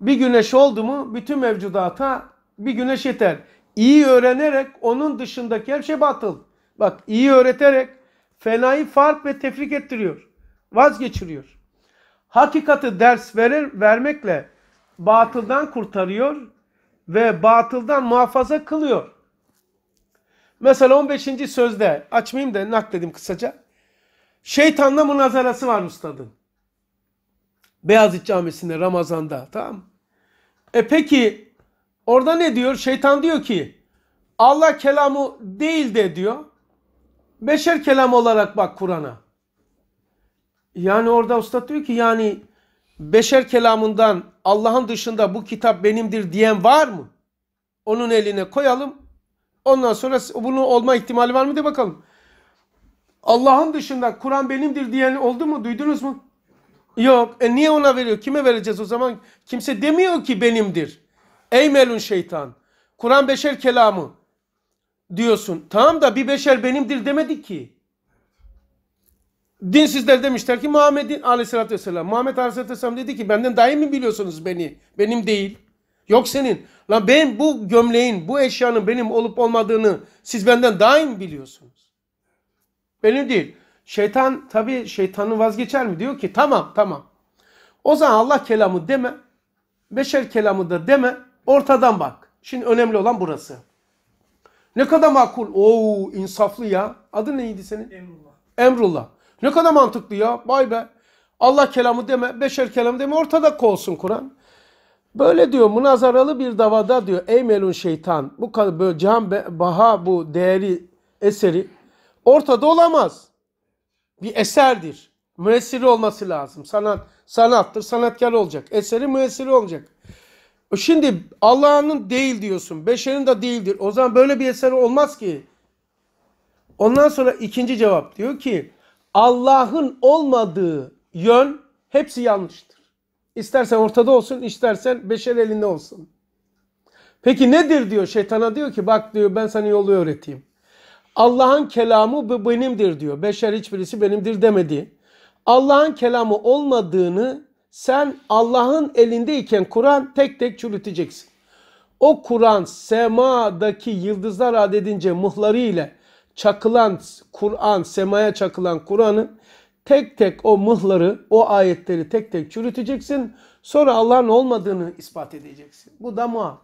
Bir güneş oldu mu bütün mevcudata bir güneş yeter. İyi öğrenerek onun dışındaki her şey batıl. Bak iyi öğreterek fenayı fark ve tefrik ettiriyor. Vazgeçiriyor. Hakikati ders verir, vermekle batıldan kurtarıyor ve batıldan muhafaza kılıyor. Mesela 15. sözde açmayayım da nakledim kısaca. Şeytanla münazarası var ustadın. Beyazıt Camisi'nde Ramazan'da tamam E peki orada ne diyor? Şeytan diyor ki Allah kelamı değil de diyor. Beşer kelam olarak bak Kur'an'a. Yani orada usta diyor ki yani beşer kelamından Allah'ın dışında bu kitap benimdir diyen var mı? Onun eline koyalım. Ondan sonra bunun olma ihtimali var mı diye bakalım. Allah'ın dışında Kur'an benimdir diyen oldu mu? Duydunuz mu? Yok. E niye ona veriyor? Kime vereceğiz o zaman? Kimse demiyor ki benimdir. Ey melun şeytan. Kur'an beşer kelamı diyorsun. Tamam da bir beşer benimdir demedi ki. Dinsizler demişler ki Muhammed'in aleyhissalatü vesselam. Muhammed aleyhissalatü vesselam dedi ki benden daha iyi mi biliyorsunuz beni? Benim değil. Yok senin. Lan ben bu gömleğin, bu eşyanın benim olup olmadığını siz benden daha iyi mi biliyorsunuz? Benim değil. Şeytan tabi şeytanı vazgeçer mi? Diyor ki tamam tamam. O zaman Allah kelamı deme. Beşer kelamı da deme. Ortadan bak. Şimdi önemli olan burası. Ne kadar makul. Oo insaflı ya. Adı neydi senin? Emrullah. Emrullah. Ne kadar mantıklı ya. Vay be. Allah kelamı deme, beşer kelamı deme ortada kolsun Kur'an. Böyle diyor münazaralı bir davada diyor ey melun şeytan bu kadar böyle Cihan Baha bu değeri eseri ortada olamaz. Bir eserdir. Müessiri olması lazım. Sanat sanattır. Sanatkar olacak. Eseri müessiri olacak. E şimdi Allah'ın değil diyorsun. Beşerin de değildir. O zaman böyle bir eser olmaz ki. Ondan sonra ikinci cevap diyor ki Allah'ın olmadığı yön hepsi yanlıştır. İstersen ortada olsun, istersen beşer elinde olsun. Peki nedir diyor şeytana diyor ki bak diyor ben sana yolu öğreteyim. Allah'ın kelamı benimdir diyor. Beşer hiçbirisi benimdir demedi. Allah'ın kelamı olmadığını sen Allah'ın elindeyken Kur'an tek tek çürüteceksin. O Kur'an semadaki yıldızlar adedince muhları ile çakılan Kur'an, semaya çakılan Kur'an'ın tek tek o mıhları, o ayetleri tek tek çürüteceksin. Sonra Allah'ın olmadığını ispat edeceksin. Bu da muhal.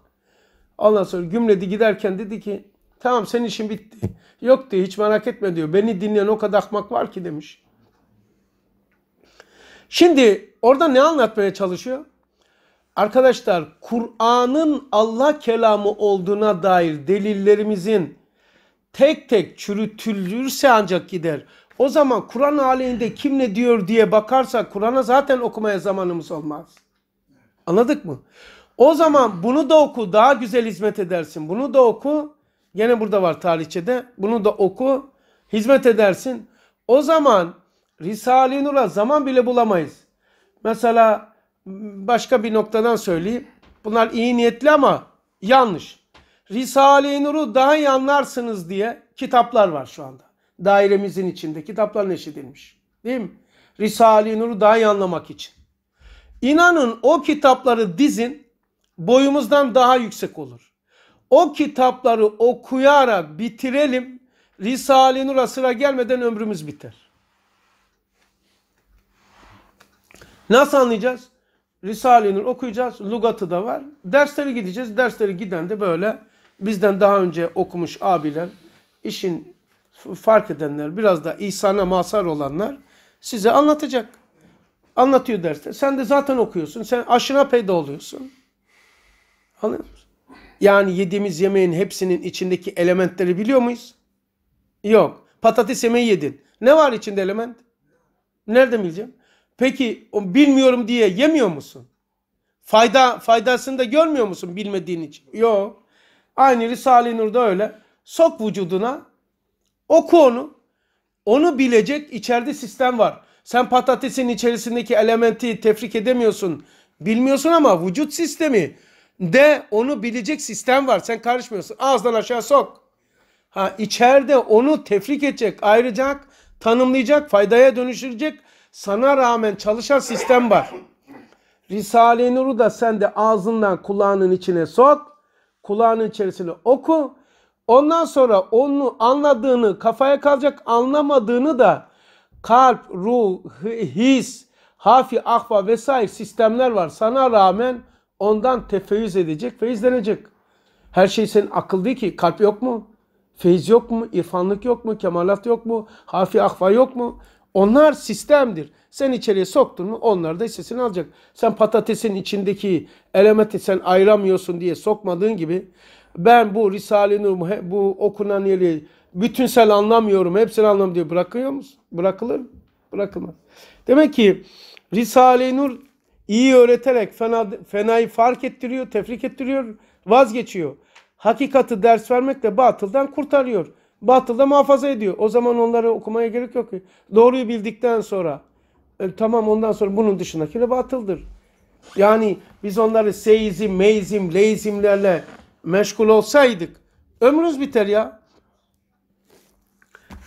Ondan sonra gümledi giderken dedi ki tamam senin işin bitti. Yok diyor hiç merak etme diyor. Beni dinleyen o kadar akmak var ki demiş. Şimdi orada ne anlatmaya çalışıyor? Arkadaşlar Kur'an'ın Allah kelamı olduğuna dair delillerimizin tek tek çürütülürse ancak gider. O zaman Kur'an aleyhinde kim ne diyor diye bakarsak Kur'an'a zaten okumaya zamanımız olmaz. Anladık mı? O zaman bunu da oku daha güzel hizmet edersin. Bunu da oku. yine burada var tarihçede. Bunu da oku. Hizmet edersin. O zaman Risale-i Nur'a zaman bile bulamayız. Mesela başka bir noktadan söyleyeyim. Bunlar iyi niyetli ama yanlış. Risale-i Nur'u daha iyi anlarsınız diye kitaplar var şu anda. Dairemizin içinde kitaplar neşredilmiş. Değil mi? Risale-i Nur'u daha iyi anlamak için. İnanın o kitapları dizin boyumuzdan daha yüksek olur. O kitapları okuyarak bitirelim. Risale-i Nur'a sıra gelmeden ömrümüz biter. Nasıl anlayacağız? Risale-i Nur okuyacağız. Lugatı da var. Dersleri gideceğiz. Dersleri giden de böyle bizden daha önce okumuş abiler, işin fark edenler, biraz da ihsana masar olanlar size anlatacak. Anlatıyor derste. Sen de zaten okuyorsun. Sen aşına peyda oluyorsun. Anlıyor musun? Yani yediğimiz yemeğin hepsinin içindeki elementleri biliyor muyuz? Yok. Patates yemeği yedin. Ne var içinde element? Nereden bileceğim? Peki o bilmiyorum diye yemiyor musun? Fayda faydasını da görmüyor musun bilmediğin için? Yok. Aynı Risale-i Nur'da öyle. Sok vücuduna oku onu. Onu bilecek içeride sistem var. Sen patatesin içerisindeki elementi tefrik edemiyorsun. Bilmiyorsun ama vücut sistemi de onu bilecek sistem var. Sen karışmıyorsun. Ağızdan aşağı sok. Ha içeride onu tefrik edecek, ayıracak, tanımlayacak, faydaya dönüştürecek. Sana rağmen çalışan sistem var. Risale-i Nur'u da sen de ağzından kulağının içine sok kulağının içerisine oku. Ondan sonra onu anladığını, kafaya kalacak anlamadığını da kalp, ruh, his, hafi, ahva vesaire sistemler var. Sana rağmen ondan tefeyyüz edecek, feyizlenecek. Her şey senin akıl değil ki. Kalp yok mu? Feyiz yok mu? İrfanlık yok mu? Kemalat yok mu? Hafi, ahva yok mu? Onlar sistemdir. Sen içeriye soktun mu onlar da hissesini alacak. Sen patatesin içindeki elementi sen ayıramıyorsun diye sokmadığın gibi ben bu Risale-i bu okunan yeri bütünsel anlamıyorum, hepsini anlam diye bırakıyor musun? Bırakılır mı? Bırakılmaz. Demek ki Risale-i Nur iyi öğreterek fena, fenayı fark ettiriyor, tefrik ettiriyor, vazgeçiyor. Hakikati ders vermekle batıldan kurtarıyor batılda muhafaza ediyor. O zaman onları okumaya gerek yok. Doğruyu bildikten sonra e, tamam ondan sonra bunun dışındakiler batıldır. Yani biz onları seizim, meizim, leizimlerle meşgul olsaydık ömrümüz biter ya.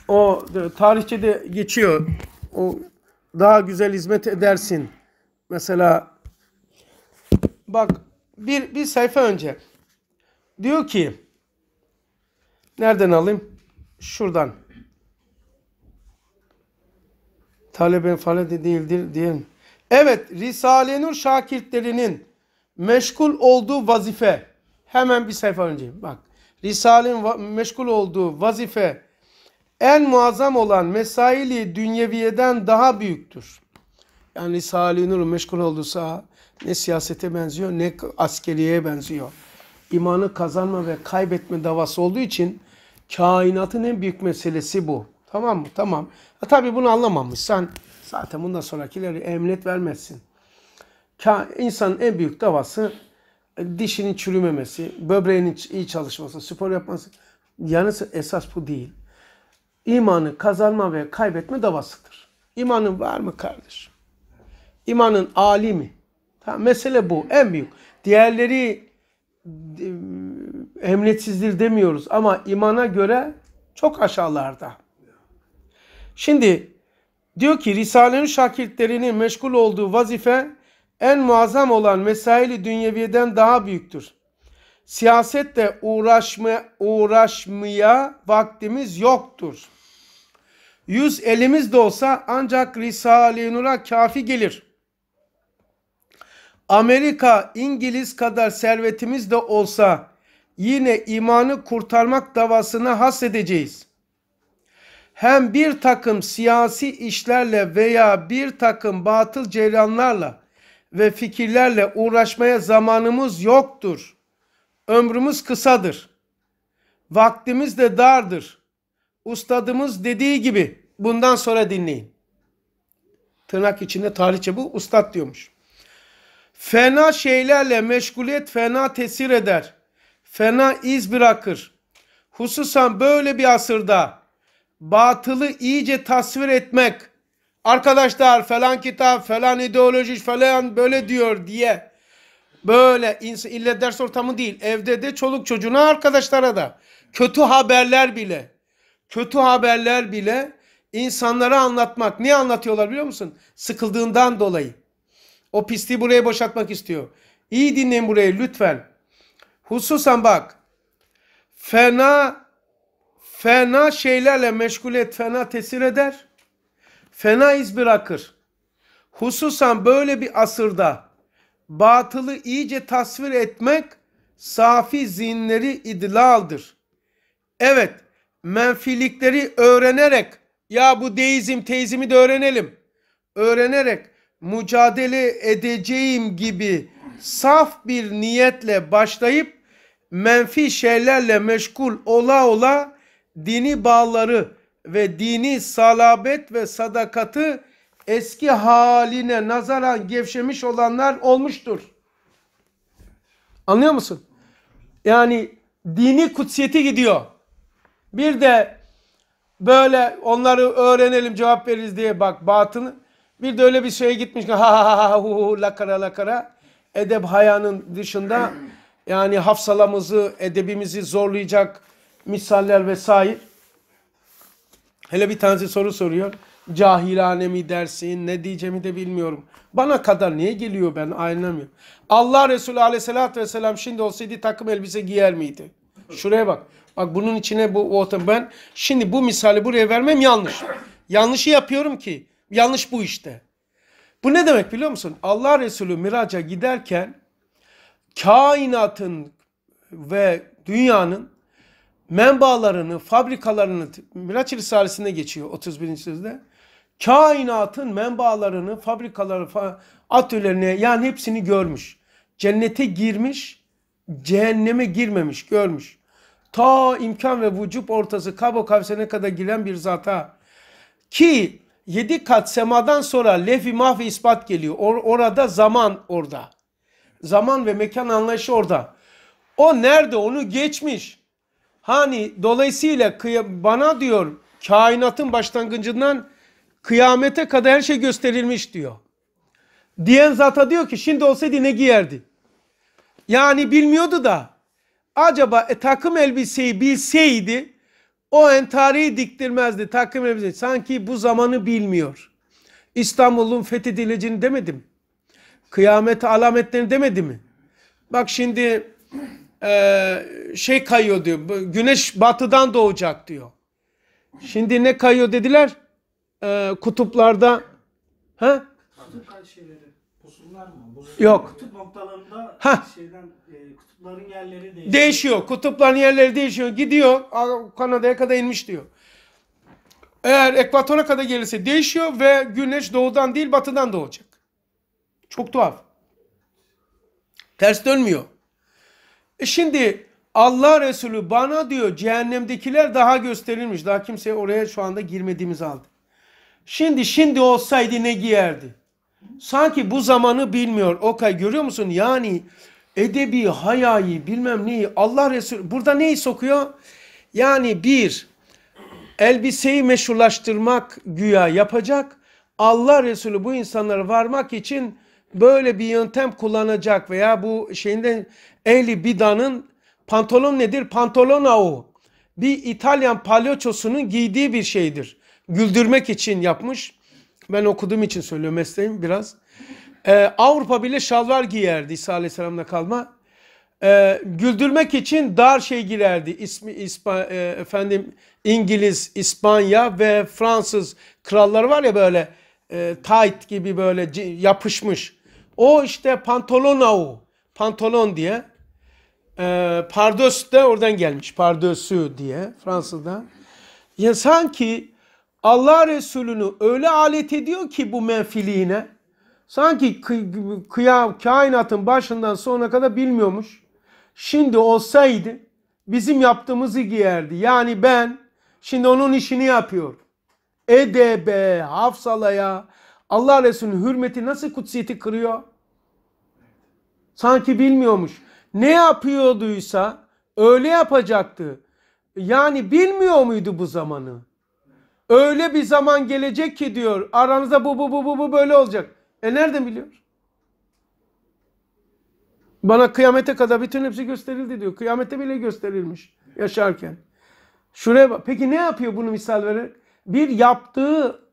O e, tarihçede geçiyor. O daha güzel hizmet edersin. Mesela bak bir, bir sayfa önce diyor ki nereden alayım? şuradan taleben falan değildir diyelim. Evet Risale-i Nur şakirtlerinin meşgul olduğu vazife hemen bir sayfa önce bak Risale'nin meşgul olduğu vazife en muazzam olan mesaili dünyeviyeden daha büyüktür. Yani Risale-i Nur meşgul olduğu ne siyasete benziyor ne askeriye benziyor. İmanı kazanma ve kaybetme davası olduğu için Kainatın en büyük meselesi bu. Tamam mı? Tamam. Ha, e, tabii bunu anlamamış. Sen zaten bundan sonrakileri emniyet vermezsin. Ka insanın en büyük davası e, dişinin çürümemesi, böbreğinin iyi çalışması, spor yapması. Yanısı esas bu değil. İmanı kazanma ve kaybetme davasıdır. İmanın var mı kardeşim? İmanın alimi. Tamam, mesele bu en büyük. Diğerleri emniyetsizdir demiyoruz ama imana göre çok aşağılarda. Şimdi diyor ki Risale'nin şakirtlerinin meşgul olduğu vazife en muazzam olan mesaili dünyeviyeden daha büyüktür. Siyasetle uğraşma, uğraşmaya vaktimiz yoktur. Yüz elimiz de olsa ancak Risale-i Nur'a kafi gelir. Amerika, İngiliz kadar servetimiz de olsa yine imanı kurtarmak davasına hasedeceğiz. Hem bir takım siyasi işlerle veya bir takım batıl cereyanlarla ve fikirlerle uğraşmaya zamanımız yoktur. Ömrümüz kısadır. Vaktimiz de dardır. Ustadımız dediği gibi bundan sonra dinleyin. Tırnak içinde tarihçe bu ustad diyormuş. Fena şeylerle meşguliyet fena tesir eder fena iz bırakır. Hususan böyle bir asırda batılı iyice tasvir etmek, arkadaşlar falan kitap, falan ideoloji, falan böyle diyor diye böyle illa ders ortamı değil, evde de çoluk çocuğuna arkadaşlara da kötü haberler bile, kötü haberler bile insanlara anlatmak. Niye anlatıyorlar biliyor musun? Sıkıldığından dolayı. O pisliği buraya boşaltmak istiyor. iyi dinleyin burayı lütfen. Hususan bak fena fena şeylerle meşgul et fena tesir eder. Fena iz bırakır. Hususan böyle bir asırda batılı iyice tasvir etmek safi zihinleri idlaldır. Evet menfilikleri öğrenerek ya bu deizm teizmi de öğrenelim. Öğrenerek mücadele edeceğim gibi saf bir niyetle başlayıp menfi şeylerle meşgul ola ola dini bağları ve dini salabet ve sadakatı eski haline nazaran gevşemiş olanlar olmuştur. Anlıyor musun? Yani dini kutsiyeti gidiyor. Bir de böyle onları öğrenelim cevap veririz diye bak batını. Bir de öyle bir şeye gitmiş ki ha ha ha ha hu hu lakara lakara edeb hayanın dışında yani hafsalamızı, edebimizi zorlayacak misaller vesaire. Hele bir tanesi soru soruyor. Cahilane mi dersin, ne diyeceğimi de bilmiyorum. Bana kadar niye geliyor ben anlamıyorum. Allah Resulü aleyhissalatü vesselam şimdi olsaydı takım elbise giyer miydi? Şuraya bak. Bak bunun içine bu ortam. Ben şimdi bu misali buraya vermem yanlış. Yanlışı yapıyorum ki. Yanlış bu işte. Bu ne demek biliyor musun? Allah Resulü miraca giderken kainatın ve dünyanın menbaalarını, fabrikalarını Miraç Risalesi'nde geçiyor 31. sözde. Kainatın menbaalarını, fabrikaları, atölyelerini yani hepsini görmüş. Cennete girmiş, cehenneme girmemiş, görmüş. Ta imkan ve vücub ortası Kabo Kavsen'e kadar giren bir zata ki yedi kat semadan sonra lefi mahvi ispat geliyor. Or orada zaman orada. Zaman ve mekan anlayışı orada. O nerede onu geçmiş. Hani dolayısıyla bana diyor kainatın başlangıcından kıyamete kadar her şey gösterilmiş diyor. Diyen zata diyor ki şimdi olsaydı ne giyerdi? Yani bilmiyordu da acaba e, takım elbiseyi bilseydi o entariyi diktirmezdi takım elbiseyi. Sanki bu zamanı bilmiyor. İstanbul'un fethedileceğini demedim. Kıyamete alametlerini demedi mi? Bak şimdi e, şey kayıyor diyor. Güneş batıdan doğacak diyor. Şimdi ne kayıyor dediler? E, kutuplarda. Ha? mı? Yok. Kutup noktalarında ha. şeyden e, kutupların yerleri değişiyor. Değişiyor. Kutupların yerleri değişiyor. Gidiyor. Kanada'ya kadar inmiş diyor. Eğer ekvatora kadar gelirse değişiyor ve güneş doğudan değil batıdan doğacak. Çok tuhaf. Ters dönmüyor. E şimdi Allah Resulü bana diyor cehennemdekiler daha gösterilmiş. Daha kimse oraya şu anda girmediğimiz aldı. Şimdi şimdi olsaydı ne giyerdi? Sanki bu zamanı bilmiyor. Okay görüyor musun? Yani edebi, hayayı bilmem neyi Allah Resulü burada neyi sokuyor? Yani bir elbiseyi meşrulaştırmak güya yapacak. Allah Resulü bu insanlara varmak için böyle bir yöntem kullanacak veya bu şeyinden ehli bidanın pantolon nedir? Pantolon avu. Bir İtalyan palyaçosunun giydiği bir şeydir. Güldürmek için yapmış. Ben okuduğum için söylüyorum mesleğim biraz. Ee, Avrupa bile şalvar giyerdi İsa Aleyhisselam'la kalma. Ee, güldürmek için dar şey girerdi. İsmi, İspa, e, efendim İngiliz, İspanya ve Fransız krallar var ya böyle e, tight gibi böyle yapışmış. O işte pantolonau, Pantolon diye. E, ee, pardös de oradan gelmiş. Pardösü diye Fransız'da. Yani sanki Allah Resulü'nü öyle alet ediyor ki bu menfiliğine. Sanki kıyam kainatın başından sonuna kadar bilmiyormuş. Şimdi olsaydı bizim yaptığımızı giyerdi. Yani ben şimdi onun işini yapıyorum. Edebe, Hafsala'ya, Allah Resulü'nün hürmeti nasıl kutsiyeti kırıyor? Sanki bilmiyormuş. Ne yapıyorduysa öyle yapacaktı. Yani bilmiyor muydu bu zamanı? Öyle bir zaman gelecek ki diyor aranızda bu bu bu bu, bu böyle olacak. E nereden biliyor? Bana kıyamete kadar bütün hepsi gösterildi diyor. Kıyamette bile gösterilmiş yaşarken. Şuraya bak. Peki ne yapıyor bunu misal vererek? Bir yaptığı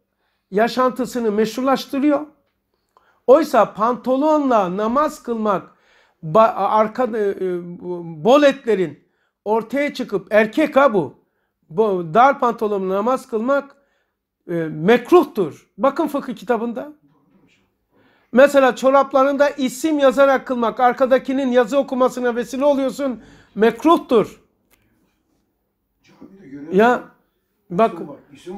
yaşantısını meşrulaştırıyor. Oysa pantolonla namaz kılmak arka e, e boletlerin ortaya çıkıp erkek ha bu, bu dar pantolonla namaz kılmak e, mekruhtur. Bakın fıkıh kitabında. Mesela çoraplarında isim yazarak kılmak arkadakinin yazı okumasına vesile oluyorsun. Mekruhtur. Ya Bak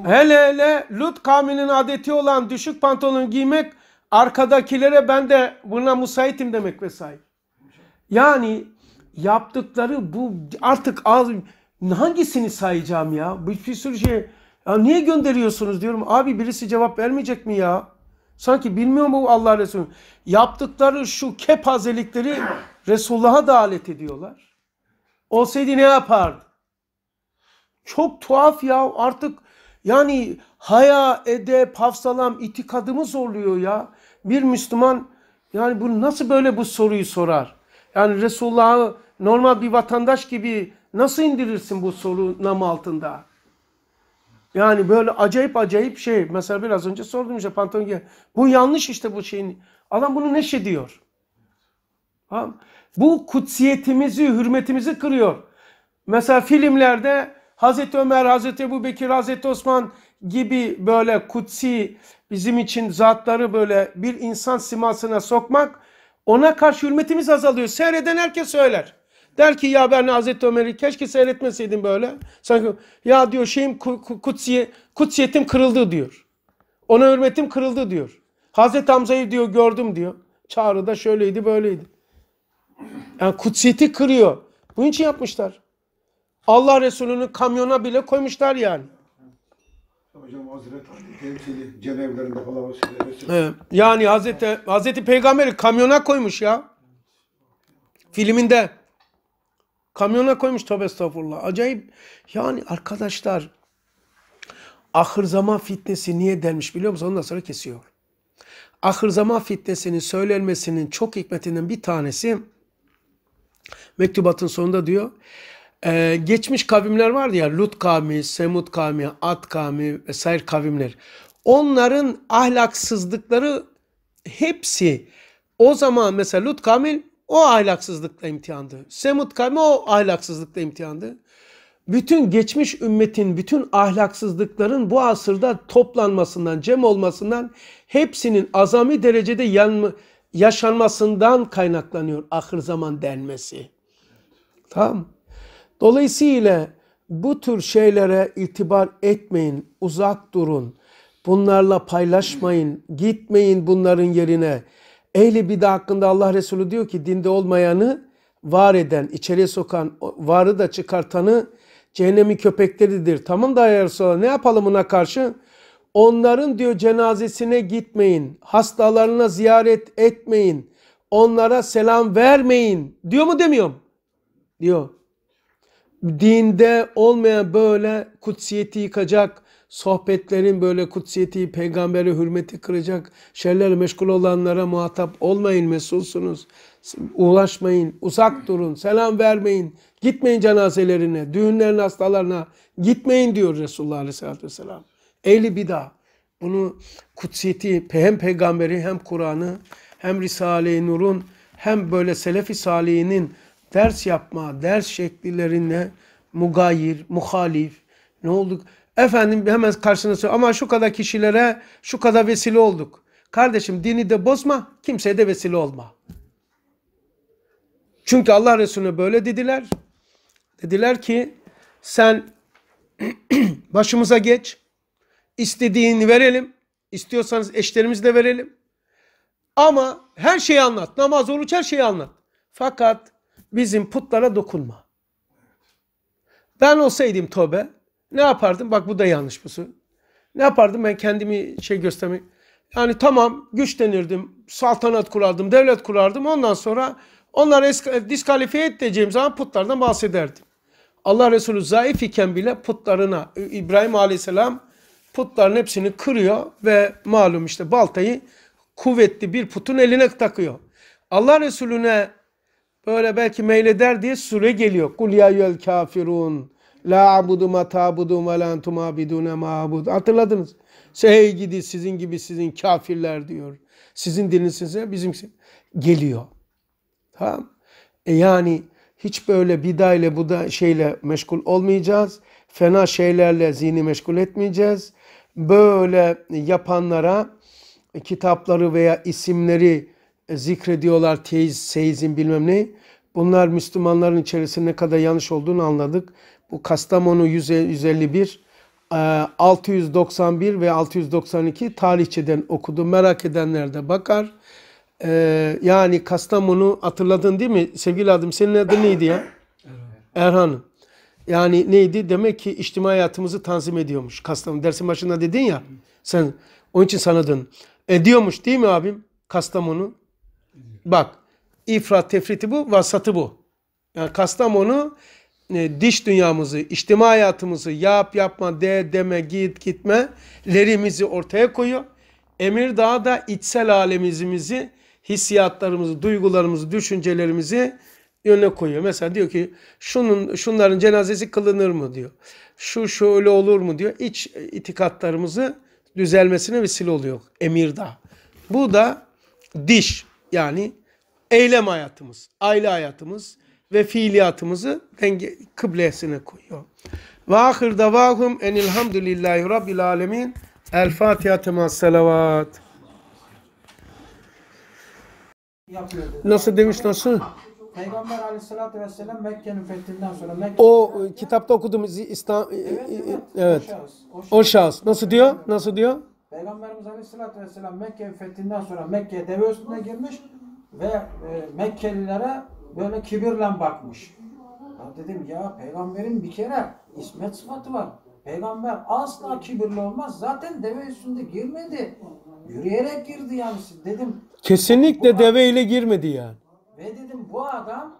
hele hele Lut kavminin adeti olan düşük pantolon giymek arkadakilere ben de buna musaitim demek vesaire. Yani yaptıkları bu artık az hangisini sayacağım ya? Bir, bir sürü şey. Ya niye gönderiyorsunuz diyorum. Abi birisi cevap vermeyecek mi ya? Sanki bilmiyor mu Allah Resulü? Yaptıkları şu kepazelikleri Resulullah'a da alet ediyorlar. Olsaydı ne yapardı? Çok tuhaf ya artık yani haya, edep, hafsalam, itikadımı zorluyor ya. Bir Müslüman yani bu nasıl böyle bu soruyu sorar? Yani Resulullah'ı normal bir vatandaş gibi nasıl indirirsin bu soru nam altında? Yani böyle acayip acayip şey. Mesela biraz önce sordum işte pantolon giy. Bu yanlış işte bu şeyin. Adam bunu diyor Tamam. Bu kutsiyetimizi, hürmetimizi kırıyor. Mesela filmlerde Hazreti Ömer, Hazreti Ebu Bekir, Hazreti Osman gibi böyle kutsi bizim için zatları böyle bir insan simasına sokmak ona karşı hürmetimiz azalıyor. Seyreden herkes söyler. Der ki ya ben Hazreti Ömer'i keşke seyretmeseydim böyle. Sanki ya diyor şeyim kutsiye, kutsiyetim kırıldı diyor. Ona hürmetim kırıldı diyor. Hazreti Hamza'yı diyor gördüm diyor. Çağrı da şöyleydi böyleydi. Yani kutsiyeti kırıyor. Bunun için yapmışlar. Allah Resulü'nü kamyona bile koymuşlar yani. Hocam Hazreti falan yani Hazreti, Hazreti Peygamber'i kamyona koymuş ya. Filminde. Kamyona koymuş tövbe estağfurullah. Acayip yani arkadaşlar ahır zaman fitnesi niye denmiş biliyor musunuz? Ondan sonra kesiyor. Ahır zaman fitnesinin söylenmesinin çok hikmetinden bir tanesi mektubatın sonunda diyor ee, geçmiş kavimler vardı ya Lut kavmi, Semut kavmi, Ad kavmi vesaire kavimler. Onların ahlaksızlıkları hepsi o zaman mesela Lut kavmi o ahlaksızlıkla imtihandı. Semut kavmi o ahlaksızlıkla imtihandı. Bütün geçmiş ümmetin bütün ahlaksızlıkların bu asırda toplanmasından, cem olmasından hepsinin azami derecede yanma, yaşanmasından kaynaklanıyor ahir zaman denmesi. Tamam Dolayısıyla bu tür şeylere itibar etmeyin, uzak durun. Bunlarla paylaşmayın, gitmeyin bunların yerine. Ehli bida hakkında Allah Resulü diyor ki dinde olmayanı var eden, içeriye sokan, varı da çıkartanı cehennemin köpekleridir. Tamam da ya Resulallah ne yapalım buna karşı? Onların diyor cenazesine gitmeyin, hastalarına ziyaret etmeyin, onlara selam vermeyin diyor mu demiyorum? Diyor dinde olmayan böyle kutsiyeti yıkacak, sohbetlerin böyle kutsiyeti, peygamberi hürmeti kıracak şeylerle meşgul olanlara muhatap olmayın, mesulsunuz. Ulaşmayın, uzak durun, selam vermeyin, gitmeyin cenazelerine, düğünlerine, hastalarına gitmeyin diyor Resulullah Aleyhisselatü Vesselam. Ehli bida. Bunu kutsiyeti hem peygamberi hem Kur'an'ı hem Risale-i Nur'un hem böyle Selefi Salih'inin ders yapma, ders şekillerine mugayir, muhalif, ne olduk? Efendim hemen karşına söylüyor ama şu kadar kişilere şu kadar vesile olduk. Kardeşim dini de bozma, kimseye de vesile olma. Çünkü Allah Resulü böyle dediler. Dediler ki sen başımıza geç, istediğini verelim, istiyorsanız eşlerimizi de verelim. Ama her şeyi anlat, namaz, oruç her şeyi anlat. Fakat bizim putlara dokunma. Ben olsaydım Tobe ne yapardım? Bak bu da yanlış bu su. Ne yapardım ben kendimi şey göstermek. Yani tamam güçlenirdim, saltanat kurardım, devlet kurardım. Ondan sonra onları diskalifiye edeceğim zaman putlardan bahsederdim. Allah Resulü zayıf iken bile putlarına İbrahim Aleyhisselam putların hepsini kırıyor ve malum işte baltayı kuvvetli bir putun eline takıyor. Allah Resulüne böyle belki meyleder diye sure geliyor. Kul ya yel kafirun. La abudu ma tabudu ma la entum abidune ma abud. Hatırladınız. Şey gidi sizin gibi sizin kafirler diyor. Sizin dininiz size bizim geliyor. Tamam. E yani hiç böyle bida ile bu da şeyle meşgul olmayacağız. Fena şeylerle zihni meşgul etmeyeceğiz. Böyle yapanlara kitapları veya isimleri zikrediyorlar teiz, seizin bilmem ne. Bunlar Müslümanların içerisinde ne kadar yanlış olduğunu anladık. Bu Kastamonu 151, 691 e, ve 692 tarihçeden okudu. Merak edenler de bakar. E, yani Kastamonu hatırladın değil mi? Sevgili adım senin adın neydi ya? Erhan Yani neydi? Demek ki içtima hayatımızı tanzim ediyormuş. Kastamonu dersin başında dedin ya. Sen onun için sanadın. Ediyormuş değil mi abim? Kastamonu. Bak ifrat tefriti bu, vasatı bu. Yani Kastamonu e, diş dünyamızı, içtima hayatımızı yap yapma, de deme, git gitme lerimizi ortaya koyuyor. Emir daha da içsel alemimizi, hissiyatlarımızı, duygularımızı, düşüncelerimizi yöne koyuyor. Mesela diyor ki şunun şunların cenazesi kılınır mı diyor. Şu şöyle olur mu diyor. İç itikatlarımızı düzelmesine vesile oluyor emirda. Bu da diş yani eylem hayatımız, aile hayatımız ve fiiliyatımızı denge, kıblesine koyuyor. Ve ahir davahum enilhamdülillahi rabbil alemin. El Fatiha temas salavat. Nasıl demiş nasıl? Peygamber aleyhissalatü vesselam Mekke'nin fethinden sonra Mekke O e, kitapta okuduğumuz İslam e, e, evet, evet. E, o şahıs, o şahıs. Nasıl diyor? Nasıl diyor? Peygamberimiz aleyhissalatü vesselam Mekke'nin fethinden sonra Mekke'ye deve üstüne girmiş ve e, Mekkelilere böyle kibirle bakmış. Ya dedim ya peygamberin bir kere ismet sıfatı var. Peygamber asla kibirli olmaz. Zaten deve üstünde girmedi. Yürüyerek girdi yani dedim. Kesinlikle deve ile girmedi yani. Ve dedim bu adam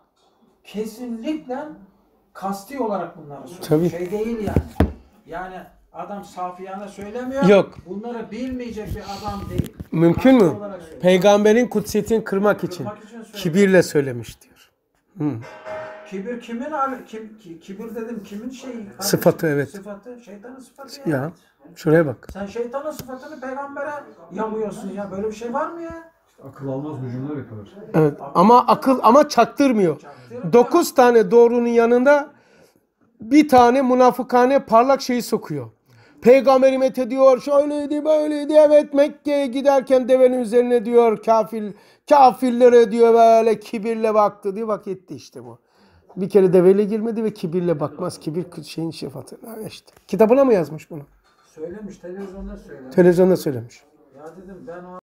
kesinlikle kasti olarak bunları söylüyor. Tabii. Şey değil yani. Yani Adam safiyana söylemiyor. Yok. Bunları bilmeyecek bir adam değil. Mümkün mü? Peygamberin kutsiyetini kırmak, kırmak için, için kibirle söylemiş diyor. Hı. Kibir kimin kim, kibir dedim kimin şeyi? Kardeşim? Sıfatı evet. Sıfatı şeytanın sıfatı ya. ya. Şuraya bak. Sen şeytanın sıfatını peygambere yamıyorsun ya. Böyle bir şey var mı ya? Akıl almaz hücumlar yapar. Evet. Ama akıl ama çaktırmıyor. çaktırmıyor. Dokuz tane doğrunun yanında bir tane münafıkane parlak şeyi sokuyor. Peygamberime diyor şöyleydi böyleydi evet Mekke'ye giderken devenin üzerine diyor kafir kafirlere diyor böyle kibirle baktı diye bak etti işte bu. Bir kere deveyle girmedi ve kibirle bakmaz. Kibir şeyin şefatı işte. Kitabına mı yazmış bunu? Söylemiş televizyonda söylemiş. Televizyonda söylemiş. Ya dedim ben o